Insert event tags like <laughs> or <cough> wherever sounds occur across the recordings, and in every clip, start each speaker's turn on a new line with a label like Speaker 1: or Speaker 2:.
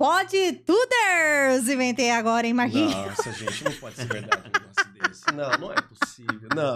Speaker 1: Pode Tuders! Inventei agora, hein, Marquinhos?
Speaker 2: Nossa, gente, não pode ser verdade um negócio desse. Não, não é possível. Não.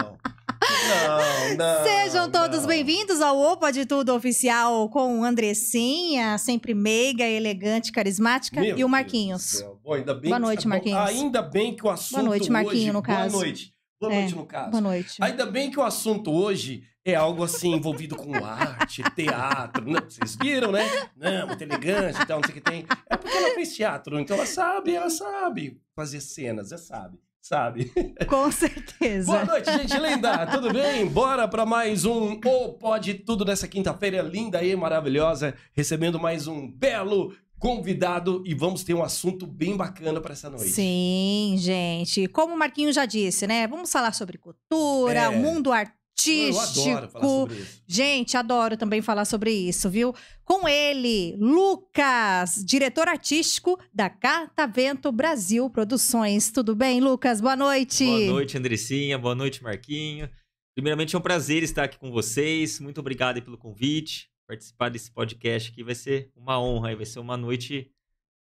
Speaker 2: Não, não, Sejam todos
Speaker 1: bem-vindos ao Opa de Tudo Oficial com Andressinha, sempre meiga, elegante, carismática, Meu e o Marquinhos.
Speaker 2: Boa, boa noite,
Speaker 1: tá Marquinhos. Ainda bem que o assunto. Boa noite, Marquinhos, hoje, no caso. Boa noite. Boa é, noite, no caso. Boa noite.
Speaker 2: Ainda bem que o assunto hoje é algo assim envolvido com arte, <laughs> teatro. Não, né? vocês viram, né? Não, muito elegante não sei o que tem. É porque ela fez teatro, então ela sabe, ela sabe fazer cenas, ela sabe. Sabe? <laughs> Com certeza. Boa noite, gente linda! Tudo bem? Bora para mais um O Pode Tudo dessa quinta-feira linda e maravilhosa, recebendo mais um belo convidado e vamos ter um assunto bem bacana para essa noite.
Speaker 1: Sim, gente. Como o Marquinho já disse, né? Vamos falar sobre cultura, é... mundo artístico. Eu adoro falar sobre isso. Gente, adoro também falar sobre isso, viu? Com ele, Lucas, diretor artístico da Catavento Brasil Produções. Tudo bem, Lucas? Boa noite. Boa noite,
Speaker 3: Andressinha. Boa noite, Marquinho. Primeiramente, é um prazer estar aqui com vocês. Muito obrigado pelo convite participar desse podcast aqui. Vai ser uma honra e vai ser uma noite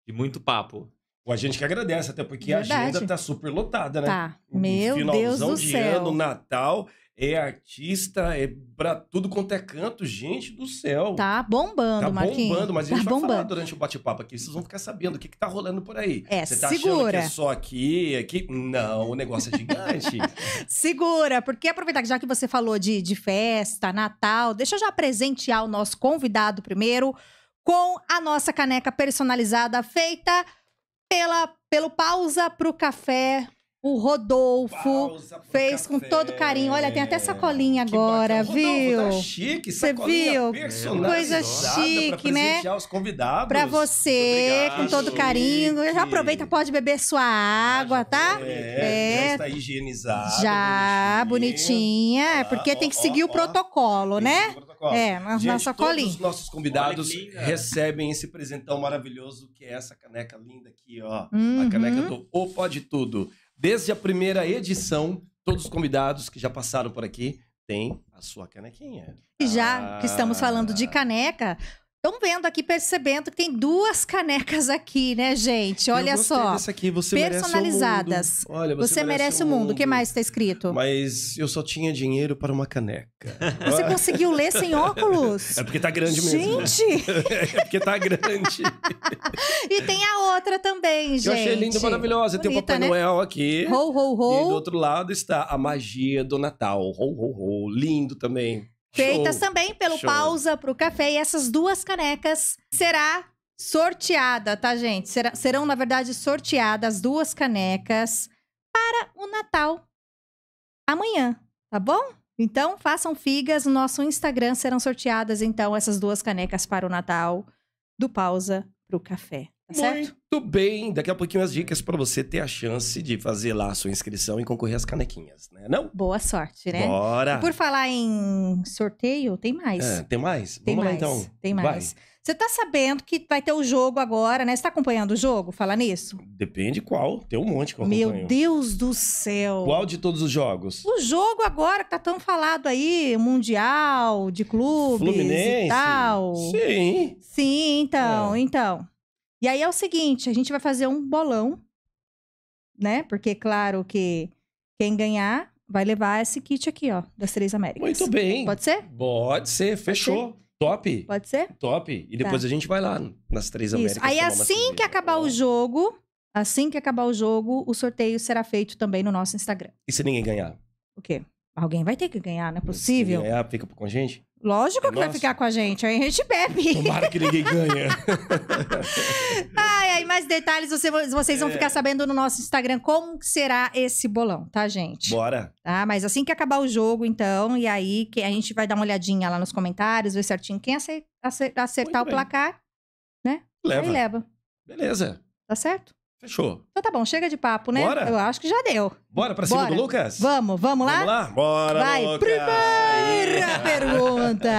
Speaker 3: de muito papo. A gente que agradece, até porque Verdade. a agenda tá
Speaker 2: super lotada, né? Tá. Um Meu Deus do de céu. Ano,
Speaker 3: Natal
Speaker 2: é artista, é pra tudo quanto é canto, gente do céu.
Speaker 1: Tá bombando, Tá Marquinhos. bombando, mas tá a gente tá vai bombando. falar
Speaker 2: durante o bate-papo aqui, vocês vão ficar sabendo o que, que tá rolando por aí. É, Você tá achando que segura. é só aqui, aqui? Não, o negócio é gigante.
Speaker 1: <laughs> Segura, porque aproveitar que já que você falou de, de festa, Natal, deixa eu já presentear o nosso convidado primeiro com a nossa caneca personalizada feita pela, pelo Pausa pro Café o Rodolfo fez com todo carinho. Olha, tem até sacolinha agora, viu? Rodolfo, tá chique, Você viu? Coisa chique, né?
Speaker 2: Os convidados. Pra você, Obrigado, com todo carinho.
Speaker 1: Chique. Já aproveita, pode beber sua água, tá? É, é. já está higienizada. Já, bonitinha. Ah, porque ó, tem que seguir ó, o protocolo, ó, né? O protocolo. É, na, Gente, sacolinha. Todos
Speaker 2: os nossos convidados recebem esse presentão maravilhoso que é essa caneca linda aqui, ó. Uhum. A caneca do O Pode Tudo. Desde a primeira edição, todos os convidados que já passaram por aqui têm a sua canequinha. E já ah. que estamos ah. falando de
Speaker 1: caneca, Estão vendo aqui, percebendo que tem duas canecas aqui, né, gente? Olha só. Aqui, personalizadas. Merece Olha, você, você, merece, o mundo. O que mais está escrito?
Speaker 2: Mas eu só tinha dinheiro para uma caneca. Você conseguiu ler sem óculos? É porque tá grande mesmo. Né? Gente! <laughs> é porque tá grande.
Speaker 1: e tem a outra também, gente. Eu achei linda, maravilhosa.
Speaker 2: Bonita, tem o Papai né? Noel aqui. Ho, ho, ho. E do outro lado está a magia do Natal. Ho, ho, ho. Lindo também feitas também pelo Show. Pausa
Speaker 1: para o Café. E essas duas canecas será sorteada, tá, gente? Será, serão, na verdade, sorteadas duas canecas para o Natal amanhã, tá bom? Então, façam figas no nosso Instagram. Serão sorteadas, então, essas duas canecas para o Natal do Pausa para o Café. Certo?
Speaker 2: Muito bem. Daqui a pouquinho as dicas para você ter a chance de fazer lá a sua inscrição e concorrer às canequinhas, né? Não?
Speaker 1: Boa sorte, né? Bora. E por falar em sorteio, tem mais. É,
Speaker 2: tem mais? Tem Vamos mais. Lá, então. Tem mais. Vai.
Speaker 1: Você tá sabendo que vai ter o jogo agora, né? Você tá acompanhando o jogo? Falar nisso?
Speaker 2: Depende qual. Tem um monte que eu Meu
Speaker 1: Deus do céu. Qual
Speaker 2: de todos os jogos? O
Speaker 1: jogo agora que tá tão falado aí, mundial, de clubes Fluminense. e tal. Sim. Sim, então, é. então. E aí é o seguinte, a gente vai fazer um bolão, né? Porque claro que quem ganhar vai levar esse kit aqui, ó, das Três Américas. Muito bem. Pode ser?
Speaker 2: Pode ser, fechou. Pode ser? Top. Pode ser? Top. E depois tá. a gente vai lá nas Três Isso. Américas. Aí assim
Speaker 1: que acabar o jogo, assim que acabar o jogo, o sorteio será feito também no nosso Instagram.
Speaker 2: E se ninguém ganhar?
Speaker 1: O quê? Alguém vai ter que ganhar, não é possível? Se
Speaker 2: ganhar, fica com a gente?
Speaker 1: Lógico é que nosso. vai ficar com a gente, aí a gente bebe. Tomara que
Speaker 2: ninguém ganha. <laughs>
Speaker 1: ai, ai, mais detalhes você, vocês vão é. ficar sabendo no nosso Instagram como será esse bolão, tá, gente? Bora. Tá, mas assim que acabar o jogo, então, e aí que a gente vai dar uma olhadinha lá nos comentários, ver certinho quem acertar, acertar o placar,
Speaker 2: né? Leva. Aí leva. Beleza. Tá certo? Fechou.
Speaker 1: Então tá bom, chega de papo, né? Bora? Eu acho que já deu. Bora pra cima Bora. do Lucas? Vamos, vamos lá? Vamos lá? Bora, Vai, Lucas. primeira pergunta. <laughs>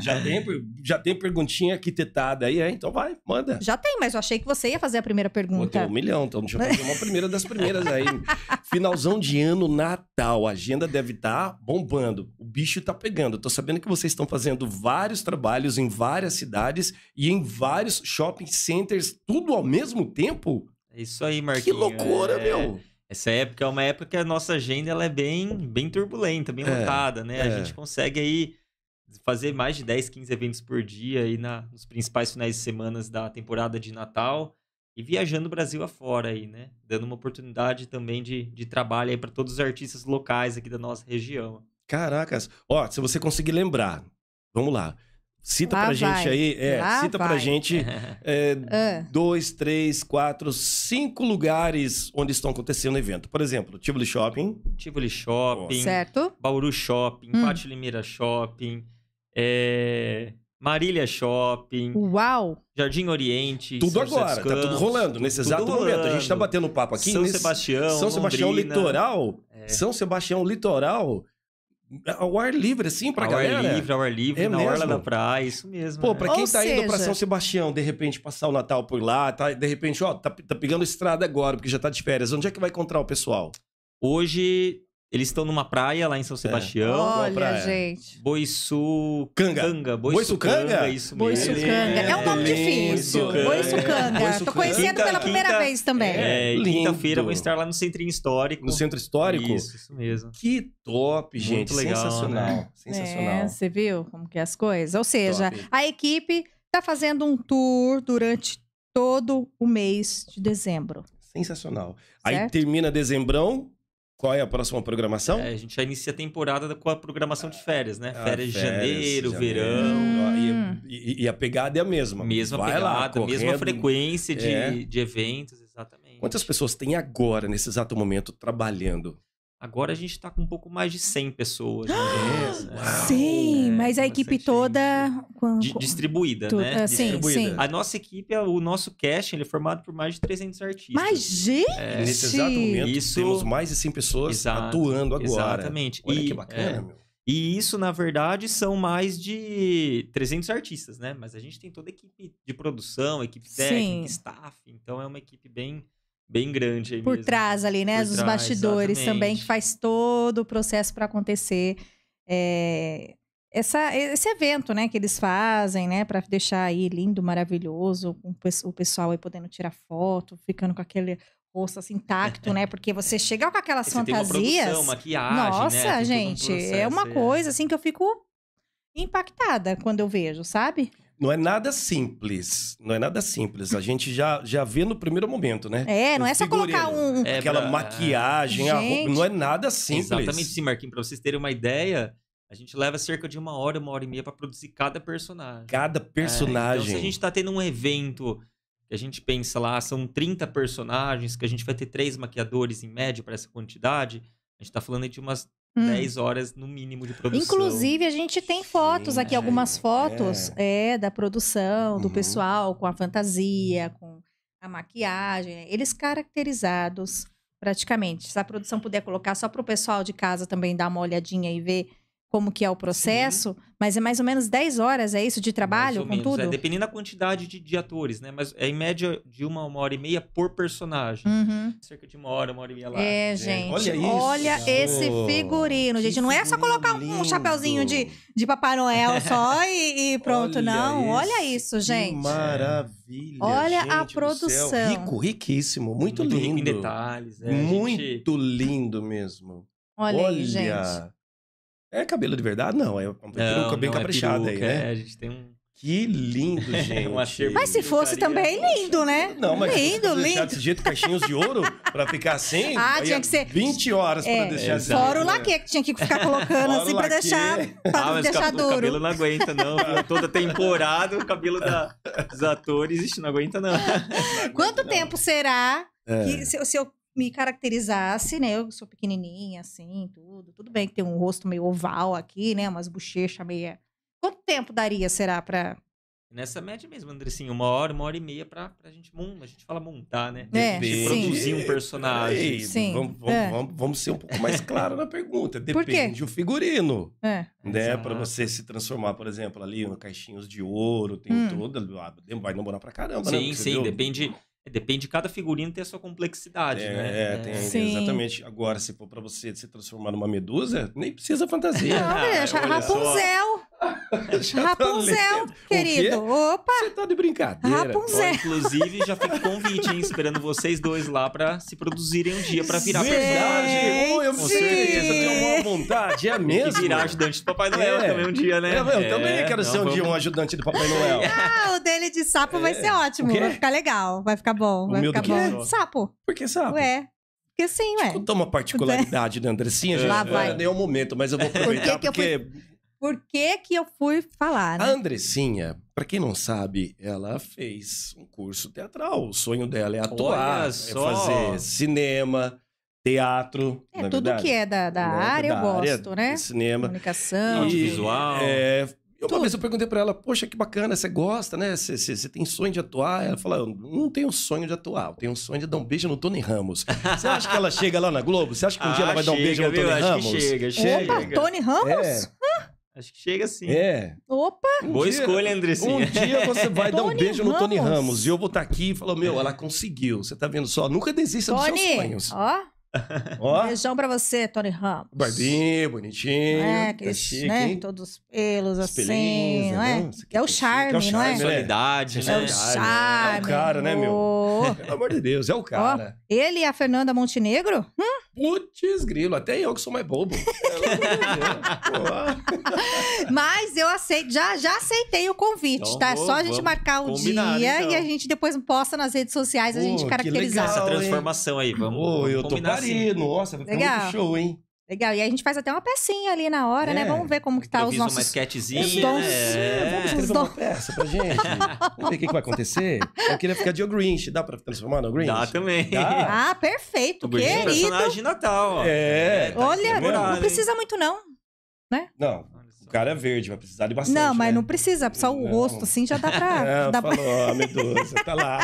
Speaker 1: Já
Speaker 2: tem, já tem perguntinha arquitetada aí, é? Então vai, manda. Já
Speaker 1: tem, mas eu achei que você ia fazer a primeira pergunta. Botei um
Speaker 2: milhão, então deixa eu fazer uma primeira das primeiras aí. <laughs> Finalzão de ano, Natal, a agenda deve estar tá bombando. O bicho tá pegando. tô sabendo que vocês estão fazendo vários trabalhos em várias cidades e em vários shopping centers, tudo ao mesmo tempo?
Speaker 3: É isso aí, Marquinhos. Que loucura, é... meu! Essa época é uma época que a nossa agenda ela é bem, bem turbulenta, bem é, lotada, né? É. A gente consegue aí fazer mais de 10, 15 eventos por dia aí na, nos principais finais de semana da temporada de Natal e viajando o Brasil afora aí, né? Dando uma oportunidade também de, de trabalho aí para todos os artistas locais aqui da nossa região.
Speaker 2: Caracas! Ó, se você conseguir lembrar, vamos lá. Cita Lá pra é, vai. gente aí, <laughs> é, cita ah. vai. pra gente é, é. dois, três, quatro, cinco lugares
Speaker 3: onde estão acontecendo o evento. Por exemplo, Tivoli Shopping. Tivoli Shopping. Certo. Bauru Shopping, hum. Pátio Limeira Shopping, é, Marília Shopping.
Speaker 2: Uau!
Speaker 3: Jardim Oriente. Tudo São agora, tá Campos, tá tudo rolando nesse tudo exato rolando. momento. A gente tá batendo papo aqui. São nesse... Sebastião. São Sebastião Litoral. É. São
Speaker 2: Sebastião Litoral ao ar livre, assim, pra ao galera. Ao ar livre, ao ar livre, é na mesmo? orla da praia, isso mesmo. Pô, né? pra quem Ou tá seja... indo pra São Sebastião, de repente passar o Natal por lá, tá, de repente, ó, tá, tá pegando estrada agora, porque já tá de
Speaker 3: férias, onde é que vai encontrar o pessoal? Hoje eles estão numa praia lá em São é. Sebastião. É Olha, praia. gente. Boiçu... Canga. Boiçucanga? Isso mesmo. Boiçucanga. É um nome difícil. Boiçucanga. Estou conhecendo quinta, pela primeira
Speaker 1: quinta, vez também. É,
Speaker 3: é quinta-feira vou estar lá no Centro Histórico. No Centro Histórico? Isso, isso mesmo. Que top, gente. Muito legal, Sensacional. Né?
Speaker 1: Sensacional. É, você viu como que é as coisas? Ou seja, top. a equipe está fazendo um tour durante todo o mês de dezembro. Sensacional.
Speaker 2: Certo? Aí termina dezembrão, qual é a próxima programação? É, a gente
Speaker 3: já inicia a temporada com a programação de férias, né? Ah, férias, férias, de janeiro, janeiro verão. É- hum. E, e, e, a pegada é a mesma. Mesma Vai pegada, lá, mesma frequência de, é. de eventos, exatamente.
Speaker 2: Quantas pessoas tem agora, nesse exato momento, trabalhando?
Speaker 3: Agora a gente está com um pouco mais de 100 pessoas. Ah, <gasps>
Speaker 1: né? Sim, é, mas a equipe toda... distribuída, tu... né? Ah, sim,
Speaker 3: distribuída. sim. A nossa equipe, é o nosso casting, ele é formado por mais de 300 artistas. Mas, é. gente! É, nesse exato momento, isso... temos mais de 100 pessoas exato, atuando agora. Exatamente. Olha e, que bacana, é, meu. E isso, na verdade, são mais de 300 artistas, né? Mas a gente tem toda a equipe de produção, equipe técnica, sim. staff. Então, é uma equipe bem bem grande aí Por mesmo. trás ali, né? Os bastidores exatamente. também, que
Speaker 1: faz todo o processo para acontecer. É, essa, esse evento, né, que eles fazem, né, para deixar aí lindo, maravilhoso, com o pessoal aí podendo tirar foto, ficando com aquele rosto assim intacto, né? Porque você chega com aquelas você fantasias. Tem uma maquiagem, né? nossa, né? gente, um processo, é uma é. coisa assim que eu fico impactada quando eu vejo, sabe?
Speaker 2: não é nada simples. Não é nada simples. A gente já, já vê no primeiro momento, né? É, não é só colocar um. É Aquela maquiagem, gente. a roupa. Não é nada simples. Exatamente, sim,
Speaker 3: Marquinhos. Pra vocês terem uma ideia, a gente leva cerca de uma hora, uma hora e meia para produzir cada personagem. Cada é, personagem. É, então, se a gente tá tendo um evento que a gente pensa lá, são 30 personagens, que a gente vai ter três maquiadores em média para essa quantidade, a gente tá falando de umas Hum. 10 horas no mínimo de produção. Inclusive,
Speaker 1: a gente tem fotos Sim, aqui, é, algumas fotos é. é da produção, uhum. do pessoal, com a fantasia, uhum. com a maquiagem. Né, eles caracterizados praticamente. Se a produção puder colocar só para o pessoal de casa também dar uma olhadinha e ver como que é o processo, Sim. mas é mais ou menos 10 horas, é isso, de trabalho, com menos, é, tudo? É,
Speaker 3: dependendo da quantidade de, de, atores, né? Mas é em média de uma, uma hora e meia por personagem. Uhum. Cerca de uma hora, uma hora e meia lá. É, é. gente. Olha, isso. olha esse
Speaker 1: figurino, gente. Não é só colocar um chapeuzinho de, de Papai Noel só e, e pronto, olha não. Olha isso, gente. Que
Speaker 2: maravilha.
Speaker 1: Olha gente, a produção. Rico,
Speaker 2: riquíssimo. Muito, muito lindo. Rico em detalhes. Né? Muito gente... lindo mesmo. Olha, olha aí, gente. É cabelo de verdade? Não, é um peruca bem caprichado é peruca, aí, né? É, a gente tem um... Que lindo, <laughs> é, gente. mas se
Speaker 1: fosse também lindo, né? Não, mas lindo, lindo.
Speaker 2: desse jeito caixinhos de ouro pra ficar assim. Ah, tinha é que ser 20 horas é, pra deixar assim. Fora o né? laque
Speaker 1: que tinha que ficar <laughs> colocando assim pra deixar, pra ah, mas deixar o duro. O cabelo
Speaker 3: não aguenta, não. <laughs> Toda temporada o cabelo da, dos atores, isso não aguenta, não.
Speaker 1: Quanto não. tempo será é. que se, se eu me caracterizasse, né? Eu sou pequenininha, assim, tudo. Tudo bem que tem um rosto meio oval aqui, né? Umas bochechas meio. Quanto tempo daria, será, pra.
Speaker 3: Nessa média mesmo, Andressinho, uma hora, uma hora e meia pra, pra gente. A gente fala montar, né? É, Produzir um personagem. Ei, sim. Vamos,
Speaker 2: vamos, é. vamos, vamos, ser um pouco mais claro na
Speaker 3: pergunta. <laughs> Depende
Speaker 2: do figurino.
Speaker 4: É.
Speaker 1: Né? Pra você
Speaker 2: se transformar, por exemplo, ali no caixinhos de ouro, tem hum. Ah, vai demorar pra caramba, sim, né? Sim, sim,
Speaker 3: depende é, depende de cada figurino ter a sua complexidade, é, né? É, é tem, exatamente. Agora, se for para você se transformar numa medusa, nem precisa fantasia. <laughs> Não, ah, Rapunzel. <laughs> Rapunzel,
Speaker 2: querido. Opa! Você tá de brincadeira. Rapunzel. Ó,
Speaker 3: inclusive, já fica convite, hein? Esperando vocês dois lá para se produzirem um dia para virar Gente. personagem. Oh, eu com certeza, tenho uma vontade, é mesmo. E virar
Speaker 2: ajudante do Papai Noel é. também um dia, né? Eu, eu também é, quero ser um vamos... dia um ajudante do Papai Noel.
Speaker 1: Ah, o dele de sapo vai ser ótimo. Vai ficar legal. Vai ficar ficar bom. vai ficar bom. É. Sapo. Por que sapo? Ué.
Speaker 2: Porque sim, ué. Contar tipo, uma particularidade da né, Andressinha, gente. É, é. Lá vai. Não é o momento, mas eu vou aproveitar Por que que eu porque.
Speaker 1: Por que que eu fui falar, né? A
Speaker 2: Andressinha, pra quem não sabe, ela fez um curso teatral. O sonho dela é atuar, Olha é fazer cinema, teatro. É, tudo verdade. que é
Speaker 1: da, da área eu área gosto, né?
Speaker 2: Cinema. Comunicação. E, Audiovisual. é, eu, uma vez eu perguntei para ela, poxa, que bacana, você gosta, né? Você, tem sonho de atuar? Ela falou, não tenho sonho de atuar, eu tenho sonho de dar um beijo no Tony Ramos. Você acha que ela chega lá na Globo? Você acha que um ah, dia ela vai chega, dar um beijo no viu? Tony Acho Ramos? Que chega, chega. Opa, Tony Ramos? É.
Speaker 3: Acho que chega sim. É. Opa! Um Boa dia, escolha, Andressinha. Um dia você vai dar
Speaker 2: um beijo Ramos. no Tony Ramos e eu vou estar tá aqui e falar, meu, ela conseguiu. Você tá vendo só? Nunca desista Tony, dos seus sonhos. Ó. <laughs>
Speaker 1: Beijão pra você, Tony Ramos.
Speaker 2: Barbinho, bonitinho. É, que tá chique, né? Hein?
Speaker 1: Todos os pelos assim, não né? né? é? é, é, né? é. né? É o charme, é o charme não é? é. né?
Speaker 2: É o charme. É o cara, né, meu? Pelo amor de Deus, é o cara.
Speaker 1: ele e a Fernanda Montenegro? Hum?
Speaker 2: Putz, grilo, até eu que sou mais bobo. <laughs>
Speaker 1: Mas eu aceito, já, já aceitei o convite, então, tá? É só a gente marcar o dia então. e a gente depois posta nas redes sociais a gente oh, caracterizar. Que legal, essa transformação
Speaker 3: aí, vamos. Oh, eu tô assim. nossa, vai ficar legal. muito show,
Speaker 4: hein?
Speaker 1: Legal, e a gente faz até uma pecinha ali na hora, né? é. né? Vamos ver como que tá os nossos... uma esquetezinha, os dons... Né? É, é, vamos escrever uma
Speaker 2: peça pra gente. <laughs> Vamos ver o que, que, vai acontecer. Eu queria ficar de o Grinch. Dá pra transformar no Grinch? Dá também. Dá.
Speaker 1: Ah, perfeito,
Speaker 2: o é querido. O personagem de Natal, ó. É. Tá Olha, não precisa muito não, né? Não cara é verde, vai precisar de bastante. Não,
Speaker 1: mas né? não precisa, só o não. rosto assim já dá pra. <laughs> É, dá falou, pra... a
Speaker 2: medusa, tá lá.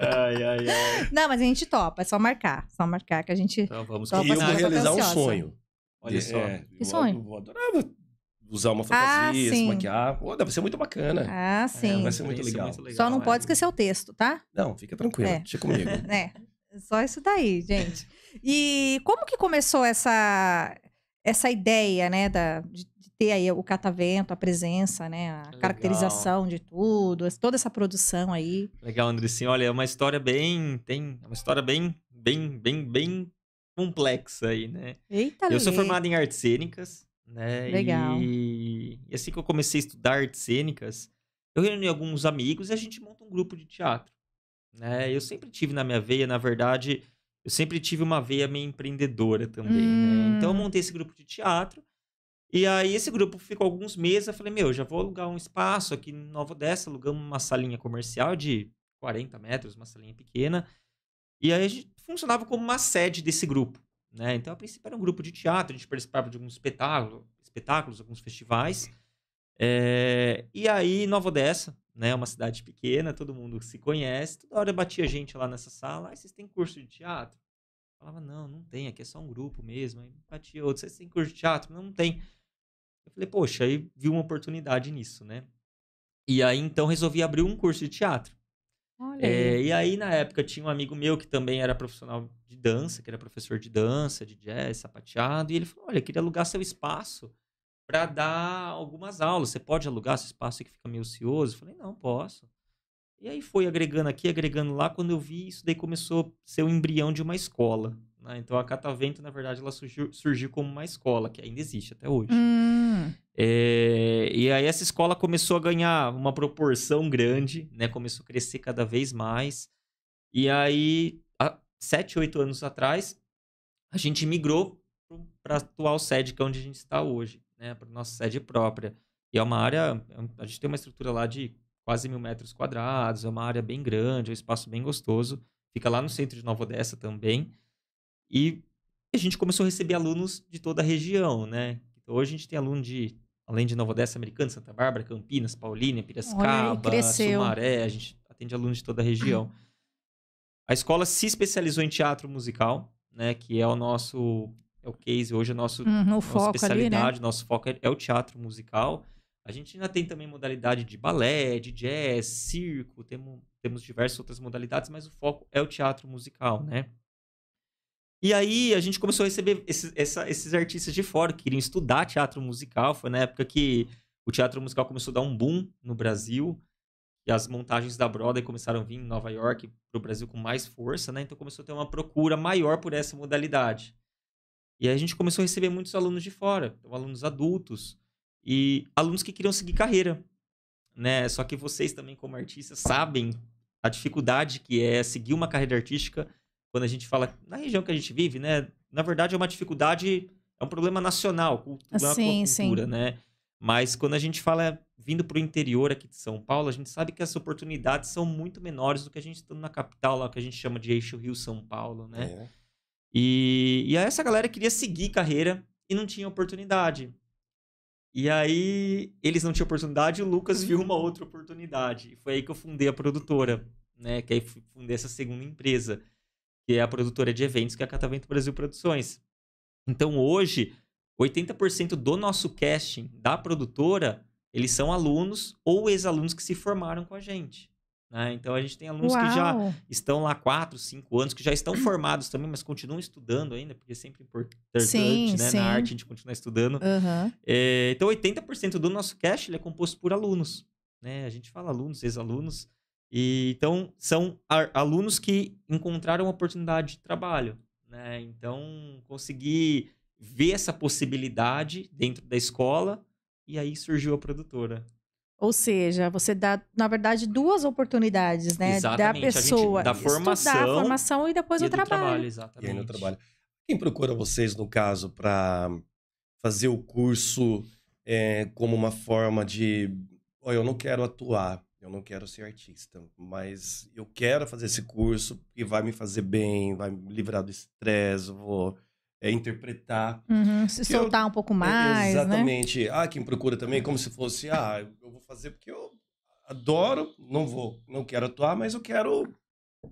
Speaker 2: ai, ai, ai.
Speaker 1: Não, mas a gente topa, é só marcar. Só marcar que a gente. Então vamos topa, assim, realizar um sonho.
Speaker 2: Olha só. É, que eu, sonho? Eu, eu adorava usar uma ah, fantasia, ah, se maquiar. Pô, deve ser muito bacana.
Speaker 1: Ah, é, sim. É, vai ser muito legal. muito legal. Só não é. pode esquecer o texto, tá?
Speaker 2: Não, fica tranquilo. É. Deixa comigo. <laughs>
Speaker 1: É. Só isso daí, gente. E como que começou essa essa ideia, né, da, de, de, ter aí o catavento, a presença, né, a Legal. caracterização de tudo, toda essa produção aí.
Speaker 3: Legal, Andressinho. Olha, é uma história bem, tem, é uma história bem, bem, bem, bem complexa aí, né? Eita, Eu lei. sou formado em artes cênicas, né? Legal. E, e assim que eu comecei a estudar artes cênicas, eu reuni alguns amigos e a gente monta um grupo de teatro, né? Eu sempre tive na minha veia, na verdade, eu sempre tive uma veia meio empreendedora também, hum. né? Então eu hum. montei esse grupo de teatro. E aí esse grupo ficou alguns meses, eu falei, meu, já vou alugar um espaço aqui em Nova dessa alugamos uma salinha comercial de 40 metros, uma salinha pequena. E aí a gente funcionava como uma sede desse grupo, né? Então a princípio era um grupo de teatro, a gente participava de alguns espetáculos alguns festivais. É, e aí, Nova Odessa, né? É uma cidade pequena, todo mundo se conhece. Toda hora batia gente lá nessa sala. Ah, vocês têm curso de teatro? Eu falava, não, não tem, aqui é só um grupo mesmo. Aí batia outro, vocês têm curso de teatro? Não, não tem. Eu falei, poxa, aí vi uma oportunidade nisso, né? E aí, então, resolvi abrir um curso de teatro.
Speaker 4: Olha é,
Speaker 3: e aí, na época, tinha um amigo meu que também era profissional de dança, que era professor de dança, de jazz, sapateado, e ele falou, olha, queria alugar seu espaço para dar algumas aulas. Você pode alugar esse espaço que fica meio ocioso? Eu falei, não, posso. E aí foi agregando aqui, agregando lá. Quando eu vi, isso daí começou a ser o um embrião de uma escola. Né? Então a Catavento, na verdade, ela surgiu, surgiu, como uma escola, que ainda existe até hoje. Hum. É, e aí essa escola começou a ganhar uma proporção grande, né? começou a crescer cada vez mais. E aí, há sete, oito anos atrás, a gente migrou para a atual sede, que é onde a gente está hoje né, para nossa sede própria. E é uma área, é a gente tem uma estrutura lá de quase mil metros quadrados, é uma área bem grande, é um espaço bem gostoso. Fica lá no centro de Nova Odessa também. E a gente começou a receber alunos de toda a região, né? Então, hoje a gente tem aluno de, além de Nova Odessa, Americana, Santa Bárbara, Campinas, Paulínia, Piracicaba, Olha, Sumaré, a gente atende alunos de toda a região. A escola se especializou em teatro musical, né? Que é o nosso é o case hoje, o nosso, uhum, nossa foco especialidade, ali, né? nosso foco é, é o teatro musical. A gente ainda tem também modalidade de balé, de jazz, circo, temos, temos diversas outras modalidades, mas o foco é o teatro musical, né? E aí a gente começou a receber esses, essa, esses artistas de fora que queriam estudar teatro musical. Foi na época que o teatro musical começou a dar um boom no Brasil. E as montagens da Broadway começaram a vir em Nova York para o Brasil com mais força, né? Então começou a ter uma procura maior por essa modalidade. E aí a gente começou a receber muitos alunos de fora, então, alunos adultos e alunos que queriam seguir carreira, né? Só que vocês também como artistas sabem a dificuldade que é seguir uma carreira artística quando a gente fala na região que a gente vive, né? Na verdade é uma dificuldade, é um problema nacional, cultura, é sim, cultura, sim. né? Mas quando a gente fala vindo para o interior aqui de São Paulo, a gente sabe que as oportunidades são muito menores do que a gente estando na capital, lá que a gente chama de eixo Rio-São Paulo, né? É. E, e essa galera queria seguir carreira e não tinha oportunidade. E aí, eles não tinham oportunidade e o Lucas viu uma outra oportunidade. E foi aí que eu fundei a produtora, né? Que aí fundei essa segunda empresa, que é a produtora de eventos, que é a Catavento Brasil Produções. Então, hoje, 80% do nosso casting da produtora, eles são alunos ou ex-alunos que se formaram com a gente. Né? Então a gente tem alunos Uau. que já estão lá quatro, cinco anos, que já estão <clears throat> formados também, mas continuam estudando ainda, porque é sempre importante, né, sim, né? Sim. Na arte a gente continuar estudando. Uhum. É, então 80% do nosso cash é composto por alunos. Né? A gente fala alunos, ex-alunos. E, então, são alunos que encontraram oportunidade de trabalho. Né? Então, consegui ver essa possibilidade dentro da escola e aí surgiu a produtora.
Speaker 1: Ou seja, você dá, na verdade, duas oportunidades, né? Exatamente. Da pessoa da formação, Da formação e depois e o trabalho.
Speaker 2: trabalho. Exatamente. E aí no trabalho. Quem procura vocês, no caso, para fazer o curso é, como uma forma de... Oh, eu não quero atuar, eu não quero ser artista, mas eu quero fazer esse curso e vai me fazer bem, vai me livrar do estresse, vou é, interpretar.
Speaker 1: Uhum, se soltar eu, um pouco é, mais. Né?
Speaker 2: Exatamente. Né? Ah, quem procura também, como se fosse, ah, eu vou fazer porque eu adoro, não vou, não quero atuar, mas eu quero,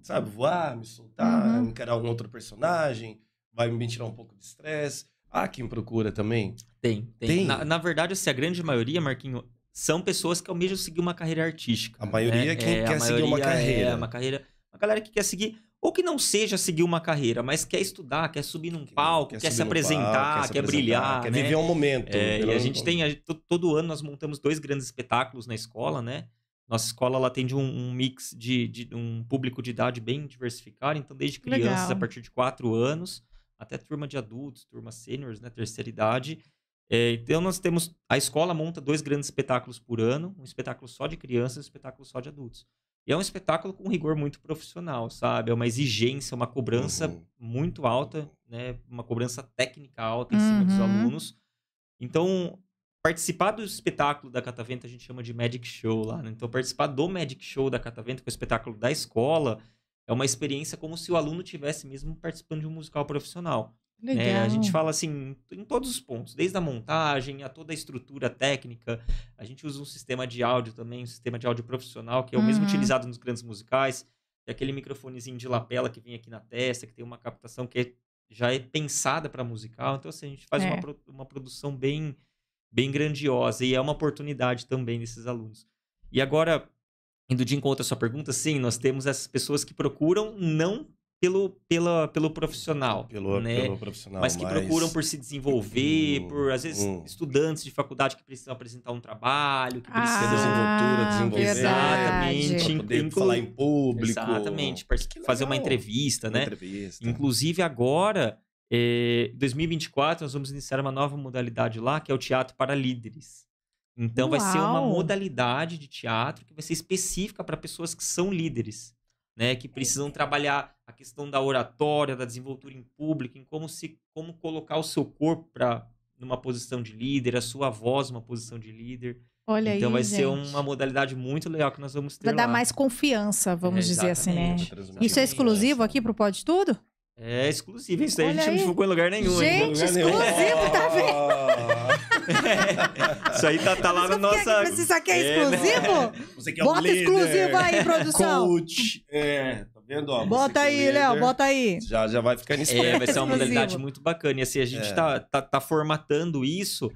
Speaker 2: sabe, voar, me soltar, uhum. encarar um outro personagem, vai me tirar um pouco de
Speaker 3: estresse. Há ah, quem procura também? Tem, tem. tem. Na, na, verdade, assim, a grande maioria, Marquinho, são pessoas que almejam seguir uma carreira artística. A maioria né? é quem é, quer seguir uma é carreira. É, uma carreira. Uma galera que quer seguir ou que não seja seguir uma carreira, mas quer estudar, quer subir num palco, quer, quer se apresentar, palco, quer, se quer apresentar, brilhar, quer né? viver um momento. É, e a gente tem a, todo ano nós montamos dois grandes espetáculos na escola, né? Nossa escola ela atende um, um mix de, de, um público de idade bem diversificado, então desde crianças Legal. a partir de quatro anos até turma de adultos, turma seniors, né, terceira idade. É, então nós temos a escola monta dois grandes espetáculos por ano, um espetáculo só de crianças, um espetáculo só de adultos. E é um espetáculo com rigor muito profissional, sabe? É uma exigência, uma cobrança uhum. muito alta, né? Uma cobrança técnica alta em uhum. cima dos uhum. alunos. Então, participar do espetáculo da Catavento a gente chama de Magic Show lá, né? Então, participar do Magic Show da Catavento, que é o espetáculo da escola, é uma experiência como se o aluno tivesse mesmo participando de um musical profissional. Legal. É, a gente fala assim em todos os pontos, desde a montagem a toda a estrutura técnica. A gente usa um sistema de áudio também, um sistema de áudio profissional, que é o uhum. mesmo utilizado nos grandes musicais. É aquele microfonezinho de lapela que vem aqui na testa, que tem uma captação que é, já é pensada para musical. Então, assim, a gente faz é. uma, uma produção bem, bem grandiosa e é uma oportunidade também desses alunos. E agora, indo de encontro à sua pergunta, sim, nós temos essas pessoas que procuram não pelo, pela, pelo profissional. Pelo, né? pelo profissional. Mas que mas... procuram por se desenvolver, hum, por, às vezes, hum. estudantes de faculdade que precisam apresentar um trabalho, que ah, precisam. Ah, desenvoltura, desenvolver. Exatamente. Pra poder Inclu... falar em público. Exatamente. Fazer uma entrevista, né? Uma entrevista. Inclusive, agora. Em eh, 2024, nós vamos iniciar uma nova modalidade lá, que é o teatro para líderes. Então, Uau. vai ser uma modalidade de teatro que vai ser específica para pessoas que são líderes, né? Que precisam trabalhar a questão da oratória, da desenvoltura em público, em como se como colocar o seu corpo para numa posição de líder, a sua voz numa posição de líder. Olha então aí, vai gente. ser uma modalidade muito legal que nós vamos ter. Vai lá. dar mais
Speaker 1: confiança, vamos é, dizer assim, né? Isso é exclusivo aqui para o Pode Tudo?
Speaker 3: É exclusivo, isso daí a gente aí. não divulgou em lugar nenhum. Gente, lugar exclusivo, tá vendo? é, <laughs> isso aí tá, tá lá no é nossa Mas isso aqui é, é né? exclusivo? É Bota líder,
Speaker 2: exclusivo aí, produção. Coach. É, vendo? Ó, bota aí, Léo, bota aí.
Speaker 3: Já, já vai ficar nisso. É, vai ser uma modalidade muito bacana. E assim, a gente está é. Tá, tá, tá, formatando isso,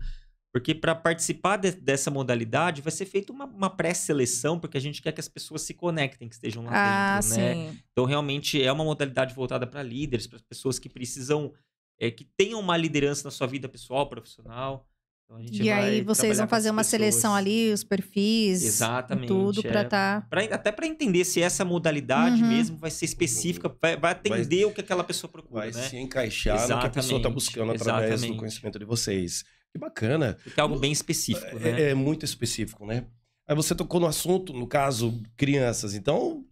Speaker 3: porque para participar de, dessa modalidade vai ser feita uma, uma pré-seleção, porque a gente quer que as pessoas se conectem, que estejam lá ah, dentro, né? Então, realmente, é uma modalidade voltada para líderes, para pessoas que precisam, é, que tenham uma liderança na sua vida pessoal, profissional. Então a gente e aí vocês vão fazer uma pessoas. seleção
Speaker 1: ali, os perfis, Exatamente, tudo é. para tá...
Speaker 3: Pra, até para entender se essa modalidade uhum. mesmo vai ser específica, uhum. vai, vai atender vai, o que aquela pessoa procura, vai né? se encaixar Exatamente. no que a pessoa está buscando através Exatamente. do
Speaker 2: conhecimento de vocês. Que bacana. Porque é algo bem específico, é, né? É, é muito específico, né? Aí você tocou no assunto, no caso, crianças. Então,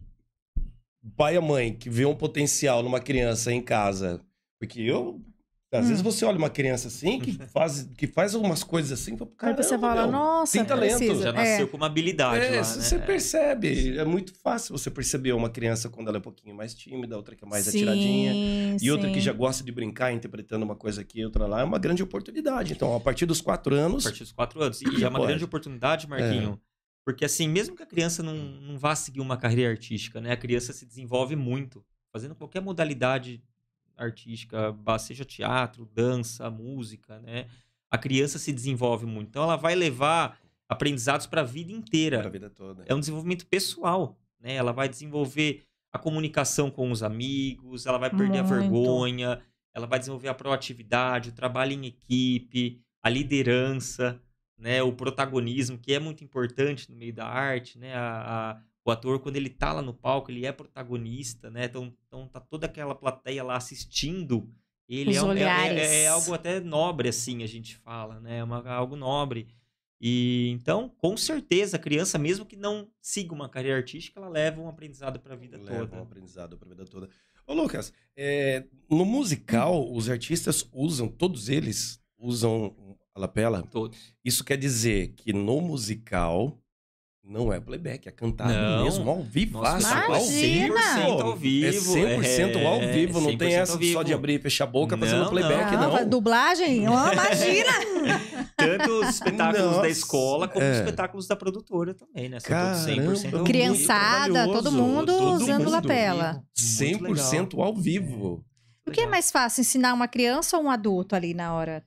Speaker 2: pai e mãe que vê um potencial numa criança em casa, porque eu às hum. vezes você olha uma criança assim, que <laughs> faz, que faz algumas coisas assim, fala, caramba, você fala, meu, nossa, tem talento. Precisa. Já nasceu é. com uma habilidade. É, lá, você né? É. percebe. É muito fácil você perceber uma criança quando ela é um pouquinho mais tímida, outra que é mais sim, atiradinha, e sim. outra que já gosta de brincar, interpretando uma coisa aqui, outra lá. É uma grande oportunidade. Então, a partir dos quatro anos. A partir dos quatro anos. E é uma pode. grande oportunidade, Marquinho.
Speaker 3: É. Porque, assim, mesmo que a criança não, não vá seguir uma carreira artística, né? A criança se desenvolve muito, fazendo qualquer modalidade artística, seja teatro, dança, música, né? A criança se desenvolve muito. Então ela vai levar aprendizados para a vida inteira. Para a vida toda. É um desenvolvimento pessoal, né? Ela vai desenvolver a comunicação com os amigos, ela vai perder muito. a vergonha, ela vai desenvolver a proatividade, o trabalho em equipe, a liderança, né? O protagonismo, que é muito importante no meio da arte, né? a, a o ator, quando ele tá lá no palco, ele é protagonista, né? Então, então tá toda aquela plateia lá assistindo. Ele é, é, é, é, algo até nobre, assim, a gente fala, né? É uma, algo nobre. E então, com certeza, a criança, mesmo que não siga uma carreira artística, ela leva um aprendizado para a vida leva toda. Leva um aprendizado para a vida toda. Ô, Lucas, é,
Speaker 2: no musical, os artistas usam, todos eles usam a lapela? Todos. Isso quer dizer que no musical, não é playback, é cantado não. mesmo, ao vivo. Imagina! ao vivo. ao vivo. É 100% é, ao é, vivo, é não tem essa só de abrir e fechar a boca não, fazendo playback, não.
Speaker 1: não. Ah, dublagem? Oh, <laughs> imagina!
Speaker 2: Tanto os espetáculos Nossa. da escola, como é. os espetáculos
Speaker 3: da produtora
Speaker 2: também, né? Caramba, 100%
Speaker 1: Criançada, todo mundo todo usando mundo lapela.
Speaker 2: 100% ao vivo.
Speaker 1: É. O que é mais fácil, ensinar uma criança ou um adulto ali na hora?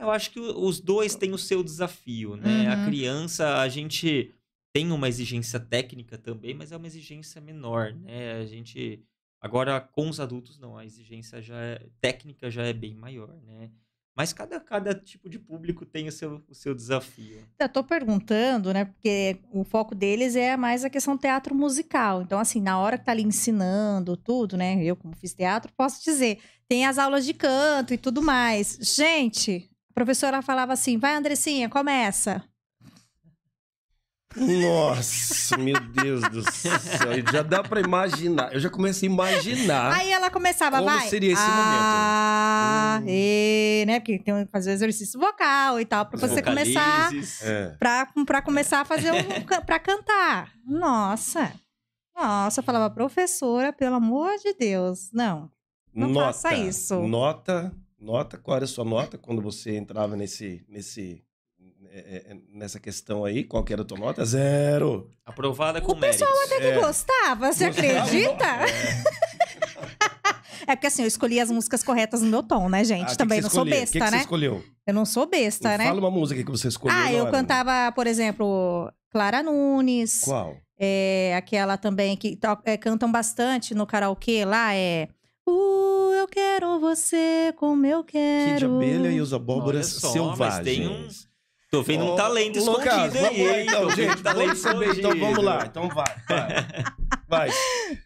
Speaker 3: Eu acho que os dois têm o seu desafio, né? Uhum. A criança, a gente tem uma exigência técnica também, mas é uma exigência menor, né? A gente agora com os adultos não, a exigência já é, técnica já é bem maior, né? Mas cada, cada tipo de público tem o seu, o seu desafio.
Speaker 1: Estou tá, perguntando, né? Porque o foco deles é mais a questão teatro musical. Então, assim, na hora que tá ali ensinando tudo, né? Eu, como fiz teatro, posso dizer. Tem as aulas de canto e tudo mais. Gente, a professora falava assim: vai, Andressinha, começa.
Speaker 2: Nossa, meu Deus do céu. Já dá pra imaginar. Eu já comecei a imaginar. Aí
Speaker 1: ela começava, como vai. seria esse ah, momento. Hum. E, né? Porque tem que fazer o exercício vocal e tal, pra você Vocalizes. começar. É. Pra, pra começar a fazer um, pra cantar. Nossa. Nossa, eu falava, professora, pelo amor de Deus. Não.
Speaker 2: Não nota, faça isso. Nota, nota, qual era a sua nota quando você entrava nesse, nesse é, é, é, nessa questão aí? Qual que era a tua nota? Zero. Aprovada com o O pessoal até que
Speaker 1: gostava, você gostava, acredita? <laughs> É porque assim, eu escolhi as músicas corretas no meu tom, né, gente? Ah, Também que que não sou besta, que né? Você escolheu? Eu não sou besta, eu né? Fala uma
Speaker 2: música que você escolheu. Ah, eu cantava,
Speaker 1: né? por exemplo, Clara Nunes. Qual? É, aquela também que é, cantam bastante no karaokê lá, é.
Speaker 2: Uh, eu
Speaker 1: quero você como eu quero. Kid
Speaker 2: abelha e os abóboras selvagens. Mas tem uns. Tô vendo um talento oh, escondido aí. Aí, então, gente. Vamos então, escondido. então vamos lá. Então vai, vai. vai. <laughs>